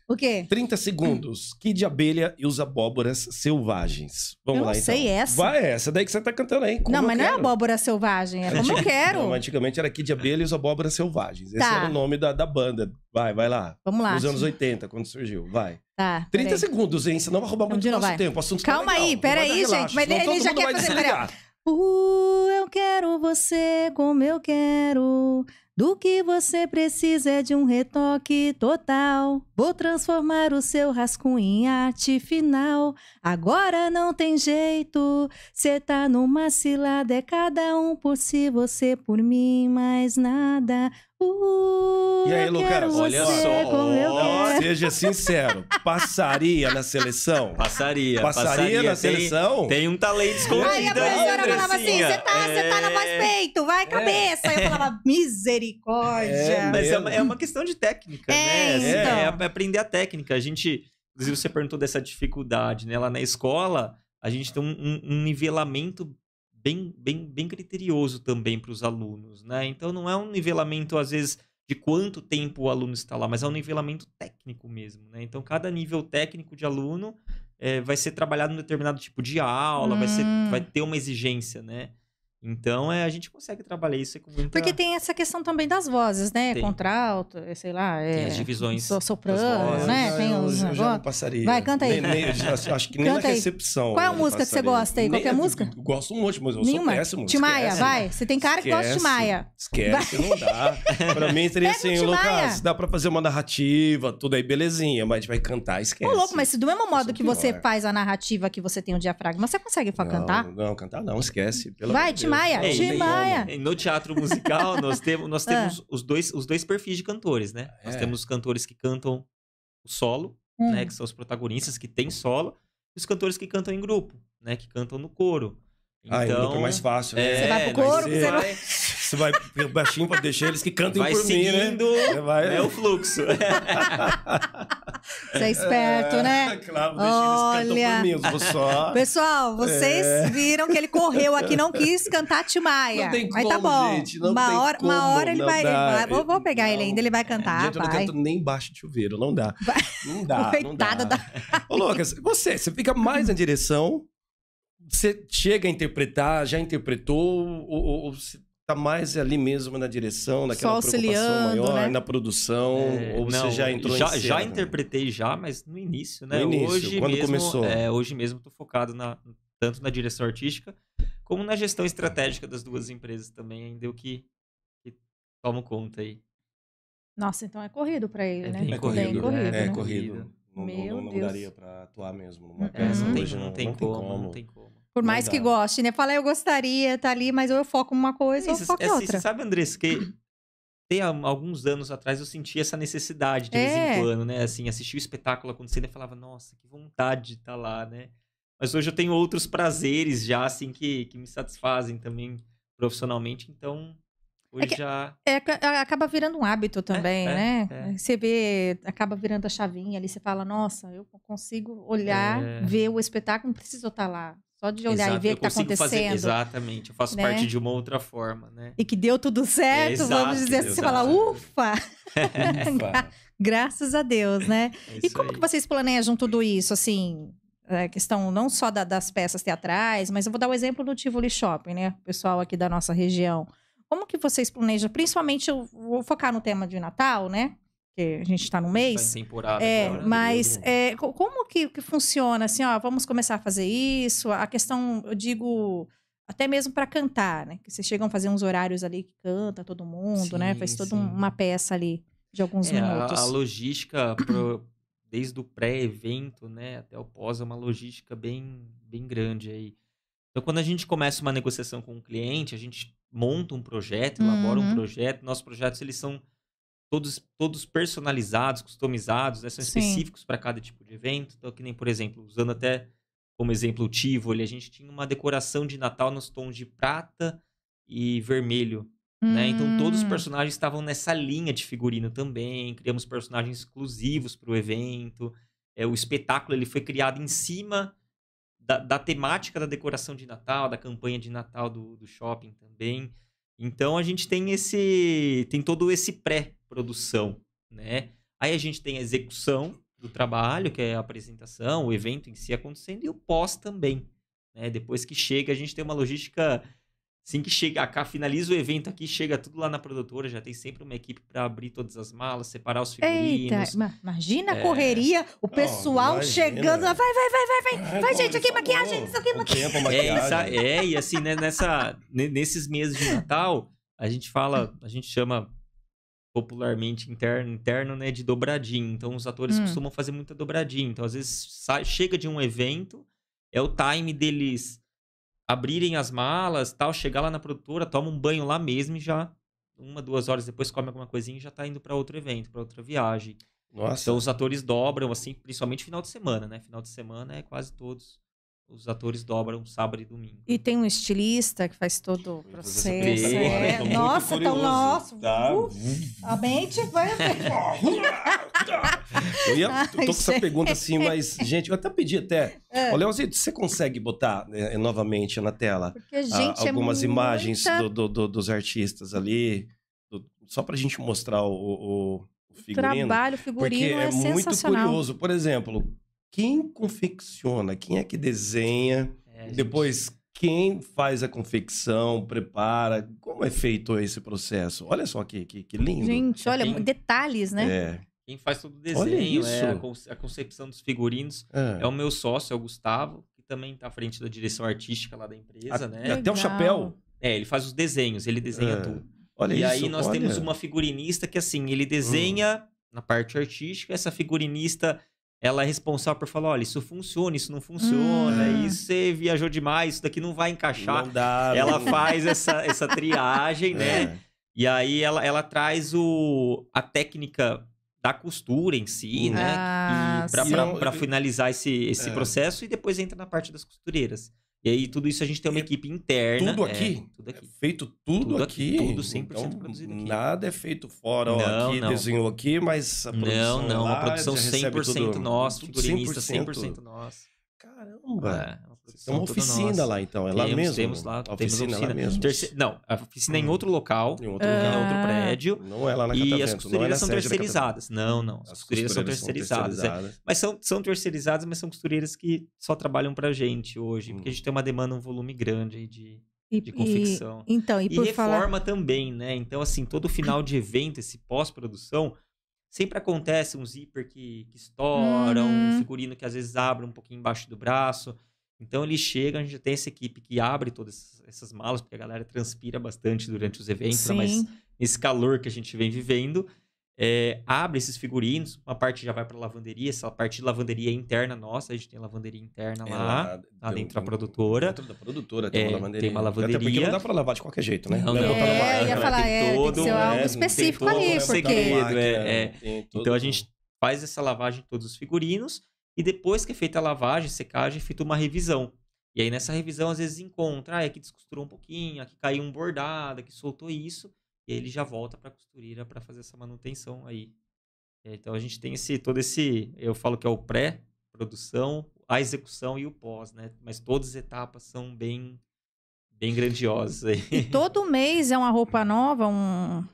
Speaker 2: O quê? 30 segundos. Que de abelha e os abóboras selvagens. Vamos eu lá, então. Eu sei essa. Vai é essa daí que você tá cantando aí. não, mas não é abóbora
Speaker 1: selvagem, é como eu quero. Não,
Speaker 2: antigamente era que de abelha e os abóboras selvagens. Esse tá. era o nome da, da banda. Vai, vai lá. Vamos lá. Nos anos 80, quando surgiu. Vai.
Speaker 1: Tá, 30
Speaker 2: segundos, hein? Senão vai roubar então muito então, nosso vai. tempo. Assunto tá Calma tá aí, peraí, gente. Mas ele já quer fazer.
Speaker 1: Uh, eu quero você como eu quero. Do que você precisa é de um retoque total. Vou transformar o seu rascunho em arte final. Agora não tem jeito, cê tá numa cilada. É cada um por si, você por mim, mais nada.
Speaker 2: Uh, e aí, Lucas, olha só. seja sincero, passaria na seleção?
Speaker 3: Passaria. Passaria, passaria na seleção? Tem um talento escondido aí. Aí a né, professora aí, falava assim: você
Speaker 2: tá, é... tá
Speaker 1: na voz é. peito, vai, é. cabeça. Aí eu falava, misericórdia. É, mas é uma, é uma, questão de
Speaker 3: técnica, é, né? Então. É, é aprender a técnica. A gente, inclusive, você perguntou dessa dificuldade, né? Lá na escola, a gente tem um, um nivelamento bem, bem, bem criterioso também para os alunos, né? Então não é um nivelamento, às vezes, de quanto tempo o aluno está lá, mas é um nivelamento técnico mesmo, né? Então cada nível técnico de aluno é, vai ser trabalhado um determinado tipo de aula, hum. vai, ser, vai hum. ter uma exigência, né? Então, é, a gente consegue trabalhar isso com muita... Porque
Speaker 1: tem essa questão também das vozes, né? Tem. Contralto, eh, sei lá... É... Tem eh, as
Speaker 3: divisões so, Soprano, né? Ah, tem os... Eu já não passaria. Vai, canta aí. Nem, nem, acho
Speaker 2: que nem canta na aí. recepção. Qual é a música que você gosta aí? Nem, Qualquer música? Gosto um monte, mas eu Nenhuma. sou péssimo. Timaia, vai.
Speaker 1: Você tem cara esquece, que gosta de Timaia. Esquece, vai.
Speaker 2: não dá. <laughs> pra mim, seria assim, Lucas, dá pra fazer uma narrativa, tudo aí, belezinha. Mas vai cantar, esquece. Ô, louco,
Speaker 1: mas se do mesmo modo é que você faz a narrativa que você tem o diafragma, você consegue cantar?
Speaker 3: Não,
Speaker 2: cantar não, esquece.
Speaker 3: Vai, Timaia. Maia. É, Tim Maia. No teatro musical, <laughs> nós temos, nós temos ah. os, dois, os dois perfis de cantores, né? É. Nós temos os cantores que cantam o solo, hum. né? Que são os protagonistas que têm solo. E os cantores que cantam em grupo, né? Que cantam no coro. Então, ah, o grupo é então, mais fácil. Né? É, você vai pro coro, é, você vai... <laughs> <laughs> Você vai baixinho, para deixar eles que cantem vai por mim, né? É, vai É o fluxo. Você
Speaker 2: é esperto, é, né?
Speaker 3: Claro, deixa eles cantam por mim, eu vou só...
Speaker 1: Pessoal, vocês é... viram que ele correu aqui, não quis cantar Timaya. Não tem como, Mas tá bom. Gente, uma, hora, como, uma hora ele vai... vai... vou, pegar não, ele ainda, ele vai cantar, Gente, vai. eu não canto
Speaker 2: nem baixo de chuveiro, não dá. Vai. Não dá, Coitada não dá. Da... Ô, Lucas, você, você fica mais na direção você chega a interpretar, já interpretou, ou, ou, ou, tá mais ali mesmo na direção, naquela preocupação maior, né? na produção, é, ou não, você já entrou já, em já interpretei já, mas no início, né? No início, hoje quando mesmo, começou. É,
Speaker 3: hoje mesmo tô focado na, tanto na direção artística como na gestão estratégica das duas empresas também, ainda o que, que tomo conta aí.
Speaker 4: Nossa, então é
Speaker 1: corrido para ele, é, né?
Speaker 3: É corrido, corrido, é, né? corrido. Não, Meu não, não daria para atuar mesmo numa é, peça. Não, tem, não, não, tem como, não tem como.
Speaker 1: Por mais Legal. que goste, né? Fala, eu gostaria, tá ali, mas ou eu foco em uma coisa isso, ou eu foco em é, outra. Você sabe,
Speaker 3: Andrés, que <clears throat> tem alguns anos atrás eu sentia essa necessidade de é. vez em é. quando, né? Assim, assistir o espetáculo acontecendo e falava, nossa, que vontade de estar tá lá, né? Mas hoje eu tenho outros prazeres já, assim, que, que me satisfazem também profissionalmente, então é hoje é que, já...
Speaker 1: É, acaba virando um hábito também, né? Você vê, acaba virando a chavinha ali, você fala, nossa, eu consigo olhar, ver o espetáculo, não preciso estar tá lá. Só de olhar Exato, e ver o que está acontecendo. Fazer, exatamente, eu faço né? parte de uma
Speaker 3: outra forma, né?
Speaker 1: E que deu tudo certo, Exato, vamos dizer assim, você fala, ufa!
Speaker 3: <laughs>
Speaker 1: <laughs> graças a Deus, né? É e como aí. que vocês planejam tudo isso, assim? A é, questão não só da, das peças teatrais, mas eu vou dar o um exemplo do Tivoli Shopping, né? pessoal aqui da nossa região. Como que vocês planejam, principalmente, eu vou focar no tema de Natal, né? porque a gente está no mês. Tá em temporada. É, agora, né, mas é, como que, que funciona assim? Ó, vamos começar a fazer isso. A questão, eu digo, até mesmo para cantar, né? Que vocês chegam a fazer uns horários ali que canta todo mundo, né? sim, né? Faz toda uma peça ali de alguns é, minutos. A, a
Speaker 3: logística pro, desde o pré-evento, né, até o pós é uma logística bem bem grande aí. Então quando a gente começa uma negociação com um cliente, a gente monta um projeto, elabora uhum. um projeto. Nossos projetos eles são todos, todos personalizados, customizados, né? são específicos para cada tipo de evento. Então, que nem, por exemplo, usando até como exemplo o Tivoli, a gente tinha uma decoração de Natal nos tons de prata e vermelho. Né? Então, todos os hum. personagens estavam nessa linha de figurino também. Criamos personagens exclusivos para o evento. É, o espetáculo ele foi criado em cima da, da, temática da decoração de Natal, da campanha de Natal do, do shopping também. Então, a gente tem esse tem todo esse pré produção, né? Aí a gente tem a execução do trabalho, que é a apresentação, o evento em si acontecendo, e o pós também. Né? Depois que chega, a gente tem uma logística assim que chega, a finaliza o evento aqui, chega tudo lá na produtora, já tem sempre uma equipe para abrir todas as malas, separar os figurinos. Eita,
Speaker 1: imagina a é. correria, é... o pessoal oh, chegando, vai, vai, vai, vai, vai, é vai, gente, aqui é maquiagem, isso aqui
Speaker 2: maquiagem. <laughs> maquiagem. É, essa,
Speaker 3: é, e assim, né, nessa, nesses meses de Natal, a gente fala, a gente chama popularmente interno, interno, né, de dobradinha. Então os atores hum. costumam fazer muita dobradinha. Então às vezes sai, chega de um evento, é o time deles abrirem as malas, tal, chegar lá na produtora, toma um banho lá mesmo e já uma, duas horas depois come alguma coisinha e já tá indo para outro evento, para outra viagem. Nossa. Então os atores dobram assim, principalmente final de semana, né? Final de semana é quase todos os atores dobram sábado e domingo.
Speaker 1: E tem um estilista que faz todo o processo.
Speaker 3: É. Nossa, tão então, nossa. Tá? Uh,
Speaker 1: a mente vai.
Speaker 2: eu, ia, eu <laughs> tô com essa pergunta assim, mas, gente, eu até pedi até. É. Olha, você consegue botar é, é, novamente na tela Porque, gente, a, é algumas é imagens do, do, dos artistas ali, do, só pra gente mostrar o, o, figurino? O trabalho, o figurino Porque é, é sensacional. muito curioso. Por exemplo, quem confecciona, quem é que desenha, é, depois gente... quem faz a confecção, prepara, como é feito esse processo? Olha só que, que, que lindo. Gente, olha, quem... detalhes, né? É.
Speaker 3: Quem faz todo o desenho, é, a, conce a, concepção dos figurinos. É. é. o meu sócio, é o Gustavo, que também está à frente da direção artística lá da empresa, a, né? Até o chapéu. É, ele faz os desenhos, ele desenha é. tudo. Olha e isso, aí nós olha. temos uma figurinista que, assim, ele desenha hum. na parte artística, essa figurinista ela é responsável por falar, olha, isso funciona, isso não funciona, hum. isso você viajou demais, isso daqui não vai encaixar. Não dá, né? ela não. faz essa, essa triagem, né? É. E aí ela, ela traz o, a técnica da costura em si, hum. né? Ah, para finalizar esse, esse é. processo e depois entra na parte das costureiras. E aí, tudo isso a gente tem uma equipe interna. Tudo é, aqui? É, tudo aqui. É feito tudo, tudo aqui? Tudo 100% então, produzido aqui. Nada é feito fora, não, aqui, não. aqui,
Speaker 2: mas a produção Não, não, lá, a produção 100% nossa, figurinista 100%, 100 nossa.
Speaker 3: Caramba! É.
Speaker 2: É uma então, oficina nossa. lá, então. É lá temos, mesmo? Temos lá. A oficina, temos oficina. É lá mesmo. Terce...
Speaker 3: Não, a oficina hum. é em hum. outro local. Em outro, em outro ah. prédio. Não é lá na E as é costureiras são terceirizadas. Não, não. As, as costureiras, costureiras, são terceirizadas. São é. terceirizadas. É. Mas são, são terceirizadas, mas são costureiras que só trabalham pra gente hoje. Hum. Porque a hum. gente tem uma demanda, um volume grande de... E, de confecção. E, então, e, por reforma falar... também, né? Então, assim, todo final de evento, esse pós-produção, sempre acontece um zíper que, que estoura, uhum. um figurino que às vezes abre um pouquinho embaixo do braço. Então ele chega, a gente tem essa equipe que abre todas essas malas, porque a galera transpira bastante durante os eventos, Sim. mas nesse calor que a gente vem vivendo, é, abre esses figurinos, uma parte já vai para lavanderia, essa parte de lavanderia é interna nossa, a gente tem lavanderia interna é, lá, lá dentro da produtora. Dentro da produtora tem é, uma lavanderia. Tem uma lavanderia. Até porque não dá para lavar de qualquer jeito, né? Não, não. não. É, eu ia falar, tem é, todo, tem que ser algo específico ali, porque... Segredo, é, é. Então a gente faz essa lavagem de todos os figurinos, e depois que é feita a lavagem, secagem, é feita uma revisão. E aí nessa revisão, às vezes encontra, ah, aqui é descosturou um pouquinho, aqui caiu um bordado, aqui soltou isso. E aí ele já volta para a costureira para fazer essa manutenção aí. É, então a gente tem esse todo esse, eu falo que é o pré produção, a execução e o pós, né? Mas todas as etapas são bem bem grandiosas aí. E todo
Speaker 1: mês é uma roupa nova, um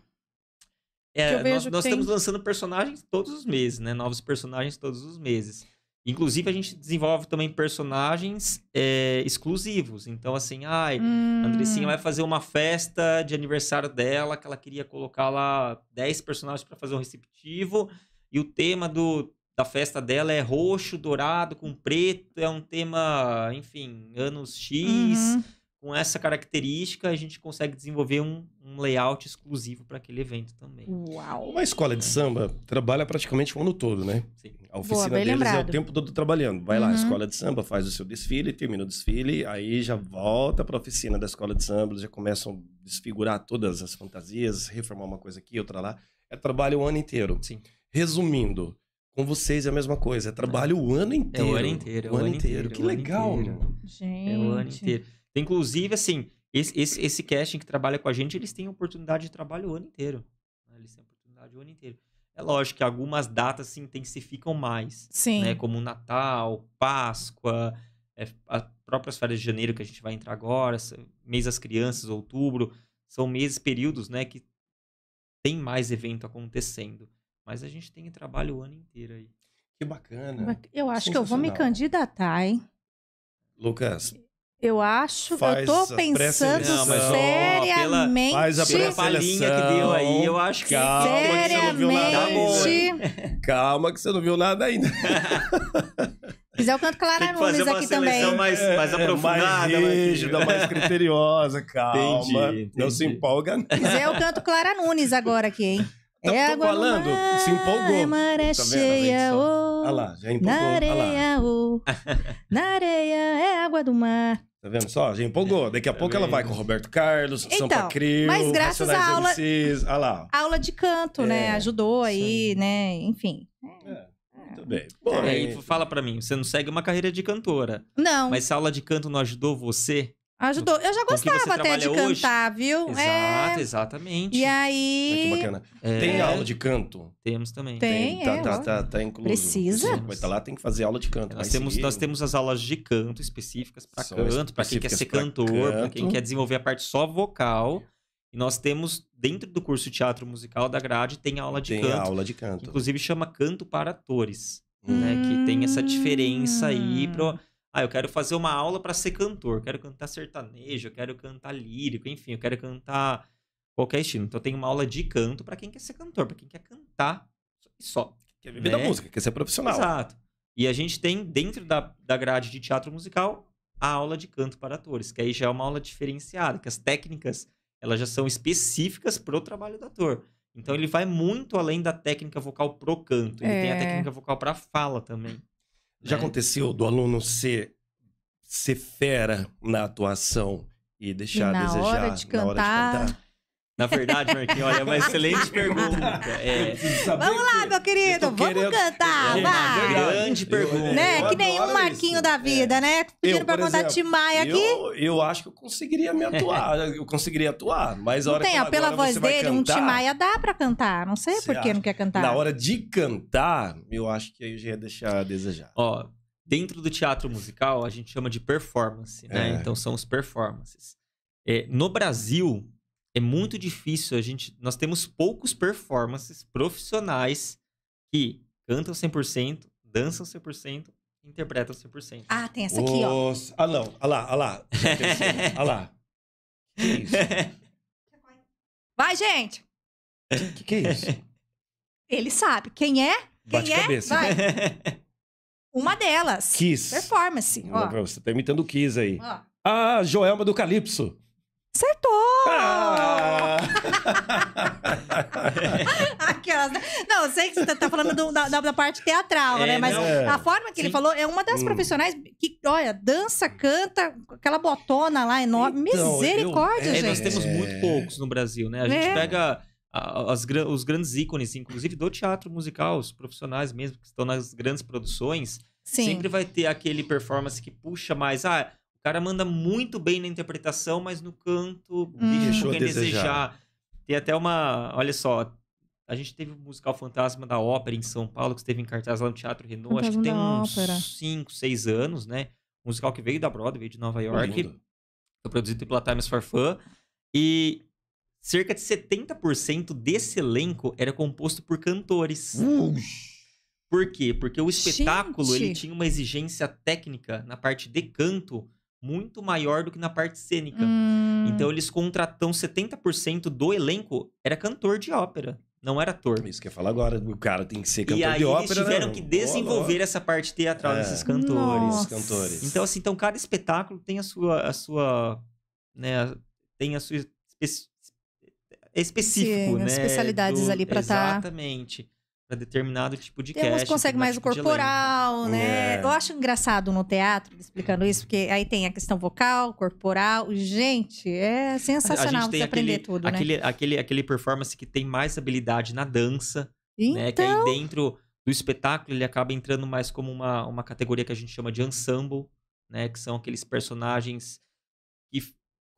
Speaker 3: é, nós, nós tem... estamos lançando personagens todos os meses, né? Novos personagens todos os meses. Inclusive, a gente desenvolve também personagens é, exclusivos. Então, assim, ai, hum. Andressinha vai fazer uma festa de aniversário dela, que ela queria colocar lá 10 personagens para fazer um receptivo. E o tema do, da festa dela é roxo, dourado, com preto. É um tema, enfim, anos X. Uhum com essa característica, a gente consegue desenvolver um, um layout exclusivo para aquele evento também. Uau!
Speaker 2: Uma escola de samba trabalha praticamente o ano todo, né? Sim. A oficina Boa, deles lembrado. é o tempo todo trabalhando. Vai uhum. lá, a escola de samba faz o seu desfile, termina o desfile, aí já volta para a oficina da escola de samba, já começam a desfigurar todas as fantasias, reformar uma coisa aqui, outra lá. É trabalho o ano inteiro. Sim. Resumindo, com vocês é a mesma coisa. É trabalho é. o ano inteiro. É o ano inteiro. O, o ano, inteiro. Que legal, Gente. É o ano inteiro.
Speaker 3: Inclusive, assim, esse, esse, esse casting que trabalha com a gente, eles têm oportunidade de trabalho o ano inteiro. Né? Eles têm oportunidade o ano inteiro. É lógico que algumas datas se assim, intensificam mais. Sim. Né? Como Natal, Páscoa, é, as próprias férias de janeiro que a gente vai entrar agora, mês das crianças, outubro. São meses, períodos, né, que tem mais evento acontecendo. Mas a gente tem trabalho o ano inteiro aí. Que bacana. Eu acho que eu vou me
Speaker 1: candidatar, hein? Lucas, eu acho, que eu tô pensando não,
Speaker 3: mas, seriamente.
Speaker 2: faz a palhinha que deu aí, eu acho que calma seriamente. Que tá <laughs> calma que você não viu nada ainda.
Speaker 1: Fizer <laughs> é o canto Clara Nunes aqui também.
Speaker 2: Mais, mais é, é aprofundada, mais né? rígida, mais, criteriosa, <laughs> calma. Entendi, entendi. Não se empolga. Fizer
Speaker 1: é o canto Clara Nunes agora aqui, hein?
Speaker 2: Tá, é água falando, mar, se empolgou. Maré tá cheia, ô.
Speaker 1: Oh, Olha lá, já empolgou. Na areia, ô. Oh, na areia é água do mar.
Speaker 2: Tá vendo só? gente empolgou. É, Daqui a é pouco ela vai com o Roberto Carlos, então, Sampa
Speaker 3: Crio, mas graças à aula, MCs. Ah lá.
Speaker 1: aula de canto, né? é, né? Ajudou aí, né? Enfim. É.
Speaker 3: Muito bem. Bom, é, é. fala para mim, você não segue uma carreira de cantora. Não. Mas se a aula de canto não ajudou você,
Speaker 1: Ajudou. Eu já gostava até de hoje. cantar, viu? Exato,
Speaker 3: é... exatamente.
Speaker 1: E aí. que bacana.
Speaker 3: É... Tem aula de canto? Temos também.
Speaker 2: Tem, tem tá, é, tá, tá, tá, Precisa? vai estar tá lá, tem que fazer aula de canto. Nós, temos, nós
Speaker 3: temos as aulas de canto específicas para canto, para quem quer ser cantor, para quem quer desenvolver a parte só vocal. E nós temos, dentro do curso de teatro musical da grade, tem aula de tem canto. Tem aula de canto. Inclusive chama Canto para Atores, hum... né? Que tem essa hum. diferença aí para ah, eu quero fazer uma aula para ser cantor, quero cantar sertanejo, quero cantar lírico, enfim, eu quero cantar qualquer estilo. Então eu tenho uma aula de canto para quem quer ser cantor, para quem quer cantar só. Quer viver né? da música, quer ser profissional. Exato. E a gente tem dentro da, da grade de teatro musical a aula de canto para atores, que aí já é uma aula diferenciada, que as técnicas elas já são específicas para o trabalho do ator. Então ele vai muito além da técnica vocal pro canto, ele é... tem a é. técnica vocal para fala também. Já é.
Speaker 2: aconteceu do aluno ser, ser fera na atuação e deixar e na a desejar hora de cantar, na hora de cantar? Na verdade, Marquinhos, olha, é uma excelente
Speaker 3: pergunta. É...
Speaker 4: Vamos lá, meu
Speaker 1: querido, vamos querendo... cantar.
Speaker 2: É, vai.
Speaker 3: Grande pergunta. Né, eu, né? Eu que nenhum
Speaker 1: Marquinho isso. da vida, é. né? Pedindo pra contar Tim Maia aqui. Eu,
Speaker 2: eu acho que eu conseguiria me atuar. <laughs> Eu conseguiria atuar, mas a hora não tem, que pela voz dele, cantar, um Tim Maia
Speaker 1: dá pra cantar. Não sei por que não quer cantar. Na
Speaker 2: hora de
Speaker 3: cantar, eu acho que aí eu já ia deixar a desejar. Ó, dentro do teatro musical, a gente chama de performance, né? É. Então são os performances. É, no Brasil, é muito difícil a gente. Nós temos poucos performances profissionais que cantam 100%, dançam 100%, interpretam 100%. Ah, tem essa aqui, ó. Ah, não. Olha ah lá, olha ah lá. Olha <laughs> ah lá. Que é isso?
Speaker 1: Vai, gente! Que que é isso? Ele sabe. Quem é? Quem Bate é? Cabeça. Vai. <laughs> Uma delas. Kiss. Performance. Ó.
Speaker 2: Você tá imitando o Kiss aí. Ó. Ah, Joelma do Calypso.
Speaker 1: Acertou! Ah! <laughs> Aquelas... Né? Não, sei que você tá falando do, da, da, parte teatral, é, né? Mas não. a é. forma que Sim. ele falou é uma das hum. profissionais que, olha, dança, canta, aquela botona lá enorme. Então, Misericórdia, eu... É, gente. Nós temos muito é.
Speaker 3: poucos no Brasil, né? A gente é. pega. As, os grandes ícones, inclusive do teatro musical, os profissionais mesmo que estão nas grandes produções, Sim. sempre vai ter aquele performance que puxa mais. Ah, cara manda muito bem na interpretação, mas no canto hum. deixou quem desejar. Tem até uma. Olha só. A gente teve o um musical Fantasma da Ópera em São Paulo, que esteve em cartaz lá no Teatro Renault, Fantasma acho que tem uns 5, 6 anos, né? Um musical que veio da Broadway, veio de Nova York. Foi produzido pela Times for Fun. E cerca de 70% desse elenco era composto por cantores. Ux. Por quê? Porque o espetáculo ele tinha uma exigência técnica na parte de canto muito maior do que na parte cênica.
Speaker 2: Hum.
Speaker 3: Então eles contratam 70% do elenco era cantor de ópera, não era ator. Isso que eu falo agora, o cara tem que ser cantor aí, de ópera. E né, eles tiveram né? que desenvolver Olá. essa parte teatral é. desses cantores. cantores. Então assim, então cada espetáculo tem a sua a sua né, tem a sua espe específico, Sim, né? especialidades do, ali para estar. Tá Exatamente para determinado tipo de cast. Alguns conseguem mais o tipo corporal, né? É. Eu acho
Speaker 1: engraçado no teatro, explicando uhum. isso, porque aí tem a questão vocal, corporal. Gente, é sensacional você aquele, aprender tudo, né? aquele,
Speaker 3: né? Aquele, aquele performance que tem mais habilidade na dança, então... né? Que aí então! dentro do espetáculo ele acaba entrando mais como uma, uma categoria que a gente chama de ensemble, né? Que são aqueles personagens que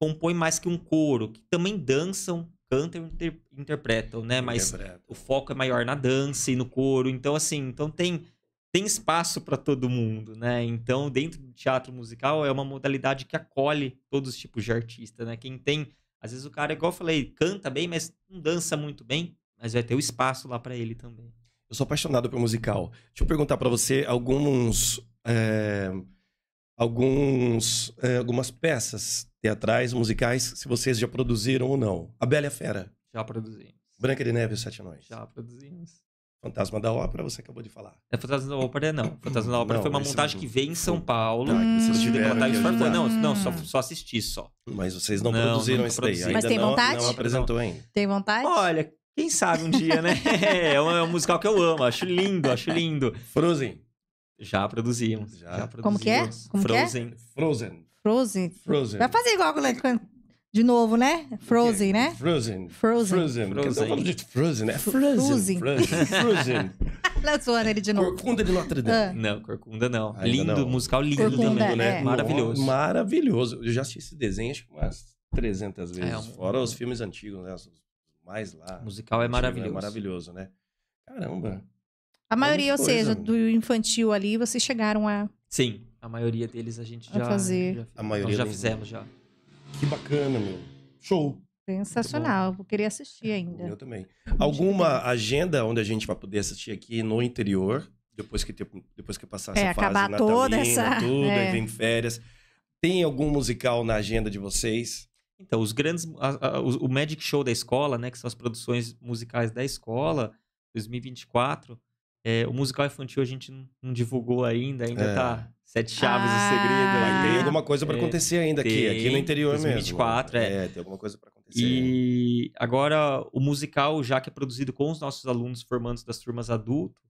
Speaker 3: compõem mais que um coro, que também dançam, cantam e interpretam, né? Mas Interpreta. o foco é maior na dança e no coro. Então, assim, então tem, tem espaço para todo mundo, né? Então, dentro do teatro musical é uma modalidade que acolhe todos os tipos de artista, né? Quem tem, às vezes o cara, igual eu falei, canta bem, mas não dança muito bem, mas vai ter o espaço lá para ele também. Eu sou
Speaker 2: apaixonado por musical. Deixa eu perguntar para você alguns é alguns, é, algumas peças teatrais, musicais, se vocês já produziram ou não. A Bela e a Fera. Já produzimos. Branca de Neve e os Sete Anões. Já
Speaker 3: produzimos.
Speaker 2: Fantasma da Ópera, você acabou de falar.
Speaker 3: É Fantasma da Ópera, não. Fantasma da Ópera não, foi uma montagem que veio em São Paulo. Tá, vocês hum. tiveram Não, hum. não só, só assisti, só. Mas vocês não, não produziram isso daí. Ainda Mas tem não, vontade? Não apresentou ainda.
Speaker 1: Tem vontade? Olha, quem sabe um dia, né?
Speaker 3: <laughs> É, é, é um musical que eu amo, acho lindo, acho lindo. Frozen. Já produzimos. Já, já é? produzimos. Como que é? Como Frozen. Que é? Frozen.
Speaker 1: Frozen. Frozen. Vai fazer igual de novo, né? Frozen, né?
Speaker 3: Frozen. Frozen. Frozen. Frozen. de Frozen, né? Frozen. Frozen. Frozen. <laughs>
Speaker 2: Tá zoando ele de novo. Corcunda de Notre Dame.
Speaker 3: Ah. Não, Corcunda não. lindo, musical lindo também, né? né? Maravilhoso. Maravilhoso.
Speaker 2: Eu já assisti esse desenho acho umas 300 vezes. É Fora os filmes antigos, né? mais lá. O musical é né? maravilhoso. É maravilhoso, né? Caramba. A
Speaker 1: maioria, ou seja, do infantil ali, vocês chegaram a.
Speaker 3: Sim, a maioria deles a gente a já. Fazer. Já, a maioria. já fizemos já. Que bacana, meu. Show.
Speaker 1: Sensacional, vou querer assistir ainda. Eu também.
Speaker 2: Alguma agenda onde a gente vai poder assistir aqui no interior, depois que, te, depois que passar é, essa fase acabar natalina, toda essa... tudo, é. aí vem
Speaker 3: férias. Tem algum musical na agenda de vocês? Então, os grandes. A, a, o Magic Show da escola, né? Que são as produções musicais da escola, 2024. É, o musical infantil a gente não, divulgou ainda, ainda é. tá sete chaves ah, o segredo. Mas tem alguma coisa para é, acontecer ainda tem, aqui, aqui no interior 2024, mesmo. 2024, é. é. Tem alguma coisa para acontecer. E ainda. agora o musical, já que é produzido com os nossos alunos formandos das turmas adulto,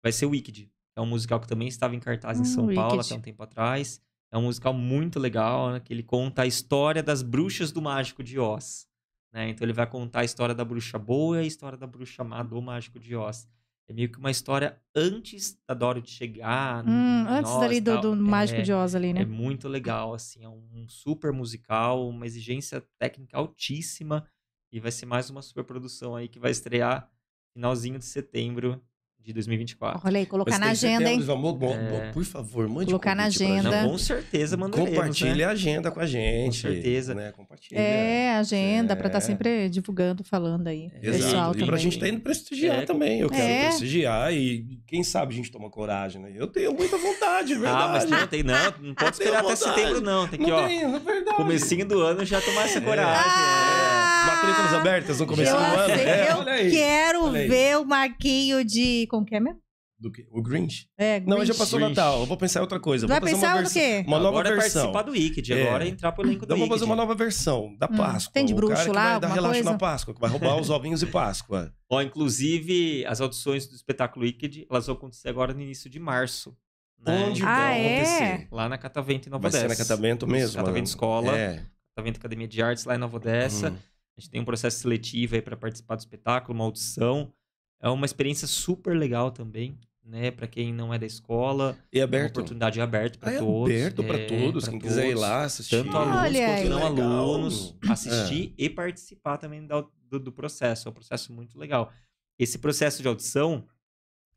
Speaker 3: vai ser o Wicked. É um musical que também estava em cartaz hum, em ah, São Wicked. Paulo até um tempo atrás. É um musical muito legal, né, que ele conta a história das bruxas do Mágico de Oz. Né? Então ele vai contar a história da bruxa boa e a história da bruxa má do Mágico de Oz. É meio que uma história antes da Dorothy chegar. Hum, nós, antes ali do, do é, Mágico é, de Oz ali, né? É muito legal, assim, é um super musical, uma exigência técnica altíssima. E vai ser mais uma super produção aí que vai estrear finalzinho de setembro de 2024. Olha aí, colocar na agenda, hein? Vamos, é... Por favor, mande Colocar na agenda.
Speaker 2: Não, com certeza mandaremos, né? Compartilhe né? a agenda com a gente. Com certeza. Né? Compartilha.
Speaker 1: É, agenda, tá é. para estar sempre divulgando, falando aí. É. Exato.
Speaker 2: Pessoal e pra gente estar tá indo prestigiar é, também. Eu quero é. prestigiar e quem sabe a gente toma coragem, né? Eu tenho muita vontade, verdade. É ah, mas não tem não. Não pode esperar até setembro não.
Speaker 3: Tem que, não ó, verdade. comecinho do ano já tomar essa coragem. Né? Ah! Matrículas abertas no começo do ano. É, eu quero
Speaker 1: ver o Marquinho de. Como que é mesmo?
Speaker 2: Do que? O Grinch?
Speaker 1: É, Grinch. Não, já passou o
Speaker 2: Natal. Eu vou pensar em outra coisa. Vai pensar uma o quê? Uma nova é versão. Agora participar do Wicked. É. Agora é, entrar pro elenco do Wicked. Então, vou fazer uma nova versão da hum, Páscoa. Hum, tem de bruxo lá, vai dar relaxo coisa? na Páscoa. Que vai roubar os
Speaker 3: ovinhos de <laughs> Páscoa. Ó, inclusive, as audições do espetáculo Wicked, elas vão acontecer agora no início de março. Né? Onde ah, é? acontecer? É? Lá na Catavento em Nova Odessa. Vai ser na Catavento mesmo? Catavento né? Escola. É. Catavento Academia de Artes lá em Nova Odessa. Hum. A gente tem um processo seletivo aí para participar do espetáculo, uma audição. É uma experiência super legal também, né? Para quem não é da escola. E aberto. Uma oportunidade aberta para ah, é todos. Aberto para é, todos, pra quem todos. quiser ir lá assistir. Tanto alunos Olha quanto não alunos. Assistir é. e participar também do, do, do processo. É um processo muito legal. Esse processo de audição,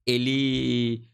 Speaker 3: ele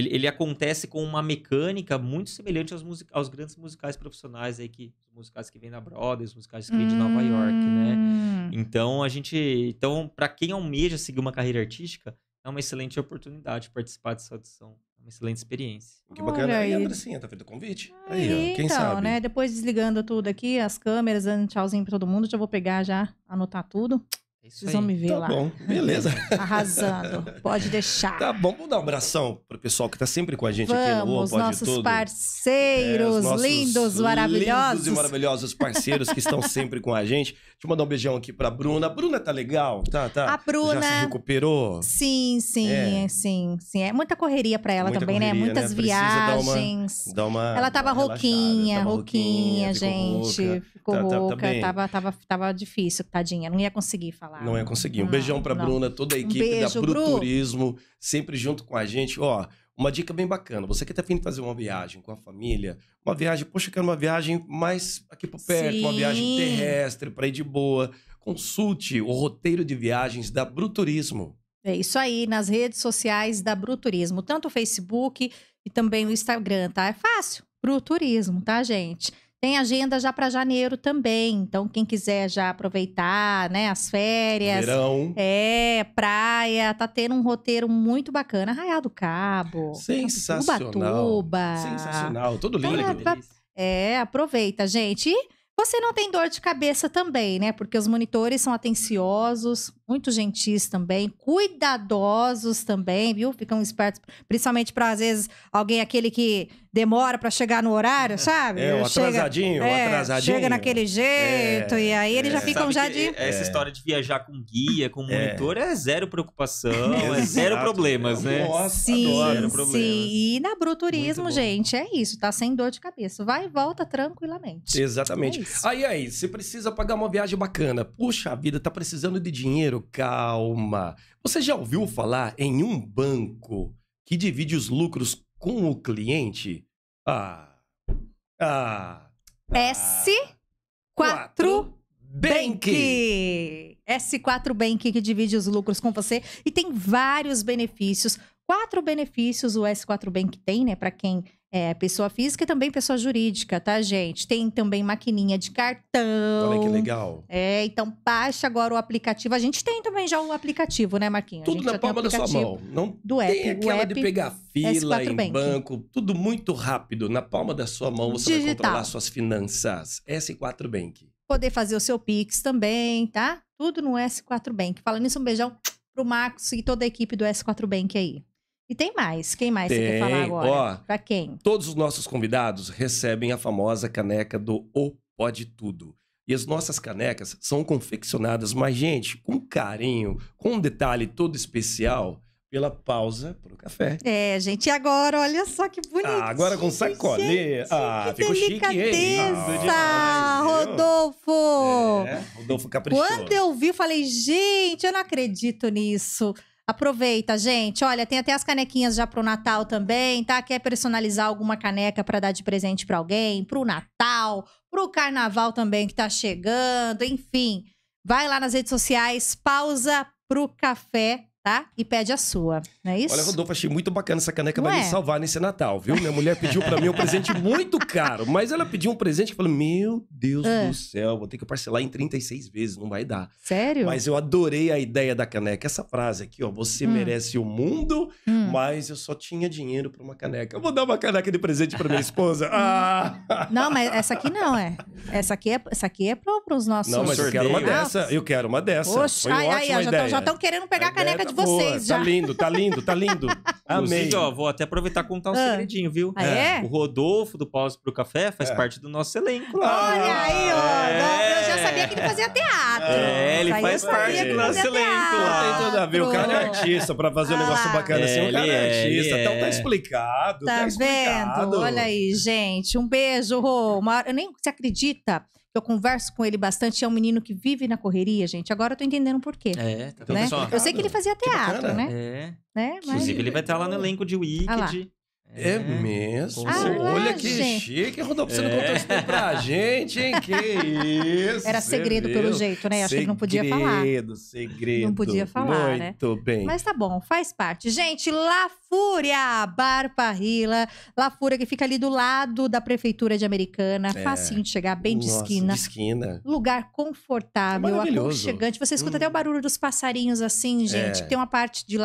Speaker 3: ele, ele acontece com uma mecânica muito semelhante aos, music, aos grandes musicais profissionais aí que os musicais que vêm da Broadway, os musicais que vêm de Nova York, né? Hum. Então a gente, então para quem almeja seguir uma carreira artística, é uma excelente oportunidade participar dessa audição. É uma excelente experiência. O que Olha bacana aí, Andressinha, tá feito o convite. Aí, aí ó, quem então, sabe. né?
Speaker 1: Depois desligando tudo aqui, as câmeras, dando tchauzinho pra todo mundo, já vou pegar já, anotar tudo. É isso Vocês aí. vão me ver tá lá. bom, beleza. <laughs> Arrasando. Pode deixar. Tá
Speaker 2: bom, vamos dar um abração pro pessoal que tá sempre com a gente vamos, aqui no Oa, nossos Tudo.
Speaker 1: Parceiros, é, os nossos lindos, maravilhosos. Lindos e
Speaker 2: maravilhosos parceiros que estão <laughs> sempre com a gente. Deixa eu mandar um beijão aqui pra Bruna. A Bruna tá legal, tá, tá. A Bruna. Já se recuperou?
Speaker 1: Sim, sim, é. é sim, sim. É muita correria pra ela muita também, né? correria, né? Muitas né? viagens. Dar uma, dar uma, ela tava uma rouquinha, rouquinha, gente. Rouca. Ficou tá, rouca. Tá, tá, tava, tava, tava difícil, tadinha. Não ia conseguir falar falar. Não
Speaker 2: ia né? conseguir. Um não, beijão pra não. Bruna, toda a equipe um beijo, da Bruturismo, Bru. sempre junto com a gente. Ó, uma dica bem bacana. Você que tá afim de fazer uma viagem com a família, uma viagem, poxa, quero uma viagem mais aqui por perto, Sim. uma viagem terrestre, pra ir de boa. Consulte o roteiro de viagens da Bruturismo.
Speaker 1: É isso aí, nas redes sociais da Bruturismo, tanto o Facebook e também o Instagram, tá? É fácil, Bruturismo, tá, gente? Tem agenda já para janeiro também. Então, quem quiser já aproveitar, né, as férias. Verão. É, praia. Tá tendo um roteiro muito bacana. Arraial do Cabo. Sensacional. Ubatuba. Sensacional.
Speaker 2: Tudo lindo. Tá,
Speaker 1: é, aproveita, gente. E você não tem dor de cabeça também, né? Porque os monitores são atenciosos, muito gentis também, cuidadosos também, viu? Ficam espertos, principalmente para às vezes alguém aquele que demora para chegar no horário, <laughs> sabe? É, o atrasadinho, é, chega, é, atrasadinho. Chega naquele jeito é, e aí eles é, já ficam já de
Speaker 3: essa é. história de viajar com guia, com é. monitor é, zero preocupação, <laughs> é zero problemas, né? Nossa, sim, adoro, sim.
Speaker 1: E na Bruturismo, gente, é isso, tá sem dor de cabeça. Vai e volta tranquilamente.
Speaker 2: Exatamente. aí aí, você precisa pagar uma viagem bacana. Puxa vida, tá precisando de dinheiro calma. Você já ouviu falar em um banco que divide os lucros com o cliente? Ah. Ah. S4 Bank.
Speaker 1: S4 Bank que divide os lucros com você e tem vários benefícios. Quatro benefícios o S4 Bank tem, né, para quem é, pessoa física e também pessoa jurídica, tá, gente? Tem também maquininha de cartão. Olha que legal. É, então baixa agora o aplicativo. A gente tem também já o aplicativo, né, Marquinhos? Tudo na palma da sua mão. Não do app, tem aquela app, de pegar fila S4 em Bank. banco,
Speaker 2: tudo muito rápido. Na palma da sua mão você Digital. vai controlar suas finanças. S4 Bank.
Speaker 1: Poder fazer o seu Pix também, tá? Tudo no S4 Bank. Falando nisso, um beijão pro Marcos e toda a equipe do S4 Bank aí. E tem mais. Quem mais tem. você quer falar agora? Para quem?
Speaker 2: Todos os nossos convidados recebem a famosa caneca do O Pode Tudo. E as nossas canecas são confeccionadas, mas, gente, com carinho, com um detalhe todo especial pela pausa pro café.
Speaker 1: É, gente, e agora olha só que
Speaker 2: bonito. Ah, agora com sacolê. ah, que ficou delicadeza. chique, hein? Ah,
Speaker 1: Rodolfo! É,
Speaker 2: Rodolfo caprichou. Quando eu
Speaker 1: vi, falei, gente, eu não acredito nisso. Aproveita, gente. Olha, tem até as canequinhas já pro Natal também, tá? Quer personalizar alguma caneca para dar de presente para alguém, pro Natal, pro Carnaval também que tá chegando, enfim. Vai lá nas redes sociais, pausa pro café tá? E pede a sua, não é isso? Olha,
Speaker 2: Rodolfo, achei muito bacana essa caneca, não vai é? me salvar nesse Natal, viu? Minha mulher pediu para mim um presente muito caro, mas ela pediu um presente que falou, falei, meu Deus ah. do céu, vou ter que parcelar em 36 vezes, não vai dar. Sério? Mas eu adorei a ideia da caneca, essa frase aqui, ó, você hum. merece o mundo, hum. mas eu só tinha dinheiro para uma caneca. Eu vou dar uma caneca de presente para minha esposa. Hum. ah!
Speaker 1: Não, mas essa aqui não é. Essa aqui é, essa aqui é pro, pros nossos... Não, mas eu quero uma dessa,
Speaker 3: eu quero uma dessa. Poxa, Foi ai, ai, já estão
Speaker 1: querendo pegar a, a caneca de de vocês tá já. Tá
Speaker 3: lindo, tá lindo, tá lindo. <laughs> Amei. ó, vou até aproveitar e contar um ah. segredinho, viu? Ah, é? O Rodolfo do Pause pro Café faz é. parte do nosso elenco Olha aí, ó. É. Eu já sabia que ele fazia teatro. É, ele faz parte do nosso elenco lá. Tem tudo a ver. O cara é artista pra fazer um ah. negócio bacana
Speaker 2: assim. O cara é, é artista. Então tá é. explicado. Tá, tá explicado. vendo? Olha aí,
Speaker 1: gente. Um beijo, Rô. Uma... Eu nem se acredita eu converso com ele bastante. É um menino que vive na correria, gente. Agora eu tô entendendo por quê. É,
Speaker 2: tá né? Só. Eu sei que ele fazia teatro, né? É. Né? Mas... Inclusive, ele vai estar lá no elenco
Speaker 3: de Wicked.
Speaker 1: Ah
Speaker 2: é, é mesmo? Ah, Olha que chique, Rodolfo. Você é. não contou isso pra <laughs> gente, hein? Que isso? Era segredo é pelo jeito, né? Achei que não podia falar. Segredo, segredo. Não podia falar, Muito né? Muito bem. Mas
Speaker 1: tá bom, faz parte. Gente, La Fúria, Bar Parrila. La Fúria que fica ali do lado da Prefeitura de Americana. É. Facinho de chegar, bem de Nossa, esquina. de
Speaker 2: esquina.
Speaker 1: Lugar confortável, é aconchegante. Você escuta hum. até o hum. barulho dos passarinhos assim, gente. É. tem uma parte de,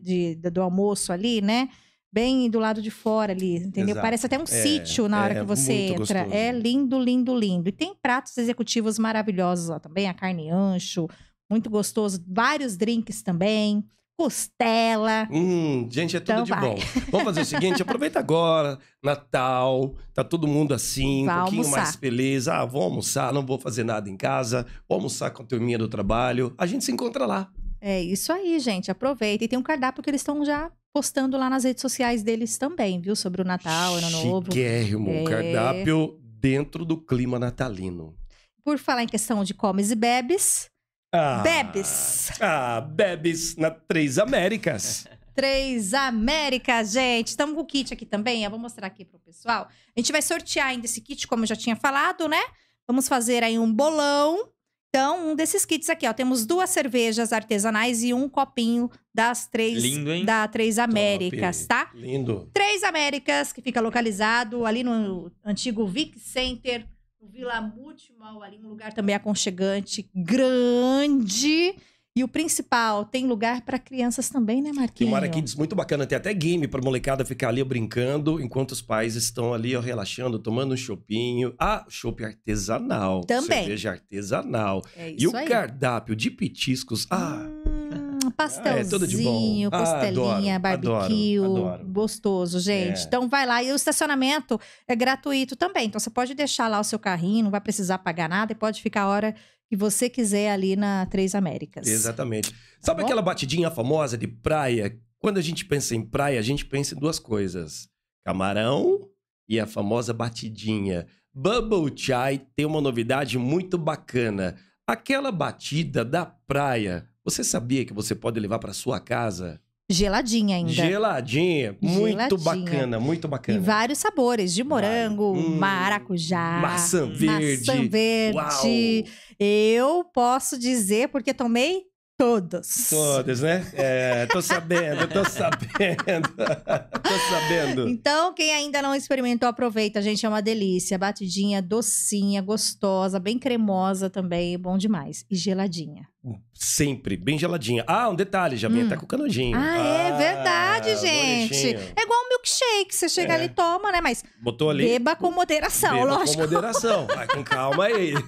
Speaker 1: de, de, do almoço ali, né? bem do lado de fora ali, entendeu? Exato. Parece até um é, sítio na hora é, que você entra. Gostoso. É lindo, lindo, lindo. E tem pratos executivos maravilhosos lá também, a carne ancho, muito gostoso, vários drinks também. Costela.
Speaker 2: Hum, gente, é tudo então, de vai. bom. Vamos fazer o seguinte: <laughs> aproveita agora, Natal, tá todo mundo assim, vai um pouquinho almoçar. mais feliz. Ah, vou almoçar, não vou fazer nada em casa, vou almoçar com a turminha do trabalho. A gente se encontra lá.
Speaker 1: É isso aí, gente. Aproveita. E tem um cardápio que eles estão já postando lá nas redes sociais deles também, viu? Sobre o Natal, Ano Novo.
Speaker 2: Chiquérrimo, é... cardápio dentro do clima natalino.
Speaker 1: Por falar em questão de comes e bebes.
Speaker 2: Ah, bebes. Ah, bebes na Três Américas.
Speaker 1: <laughs> Três Américas, gente. Estamos com o kit aqui também. Eu vou mostrar aqui pro pessoal. A gente vai sortear ainda esse kit, como eu já tinha falado, né? Vamos fazer aí um bolão então, um desses kits aqui, ó. Temos duas cervejas artesanais e um copinho das três. Lindo, hein? Da Três Américas, Top. tá? Lindo. Três Américas, que fica localizado ali no antigo Vic Center, no Vila Multimal, ali um lugar também aconchegante, grande e o principal, tem lugar para crianças também, né, Marquinhos? Tem uma área kids
Speaker 2: muito bacana, tem até game para molecada ficar ali brincando, enquanto os pais estão ali ó, relaxando, tomando um chopinho. Ah, chopp artesanal. Também. Cerveja artesanal. É isso e o aí. cardápio de petiscos. Ah.
Speaker 1: Hum, pastelzinho, é, ah, pastelinha, costelinha, ah, adoro, barbecue, adoro, adoro. gostoso, gente. É. Então vai lá. E o estacionamento é gratuito também. Então você pode deixar lá o seu carrinho, não vai precisar pagar nada e pode ficar a hora que você quiser ali na Três Américas.
Speaker 2: Exatamente. Tá Sabe aquela batidinha famosa de praia? Quando a gente pensa em praia, a gente pensa em duas coisas: camarão e a famosa batidinha. Bubble Chai tem uma novidade muito bacana. Aquela batida da praia. Você sabia que você pode levar para sua casa?
Speaker 1: Geladinha ainda.
Speaker 2: Geladinha. Muito Geladinha. bacana, muito bacana. E
Speaker 1: vários sabores, de morango, hum, maracujá, maçã verde. Maçã verde. Uau. Eu posso dizer porque tomei todos.
Speaker 2: Todos, né? É, tô sabendo, tô sabendo. <laughs> tô sabendo.
Speaker 1: Então, quem ainda não experimentou, aproveita, gente, é uma delícia. Batidinha, docinha, gostosa, bem cremosa também, bom demais. E geladinha.
Speaker 2: Sempre, bem geladinha. Ah, um detalhe, já vem hum. até com canudinho. Ah, é ah, verdade, ah, gente. Bonitinho.
Speaker 1: É igual um milkshake, você chega é. ali e toma, né? Mas Botou ali, beba com moderação, beba lógico. com moderação,
Speaker 2: vai com calma aí. <laughs>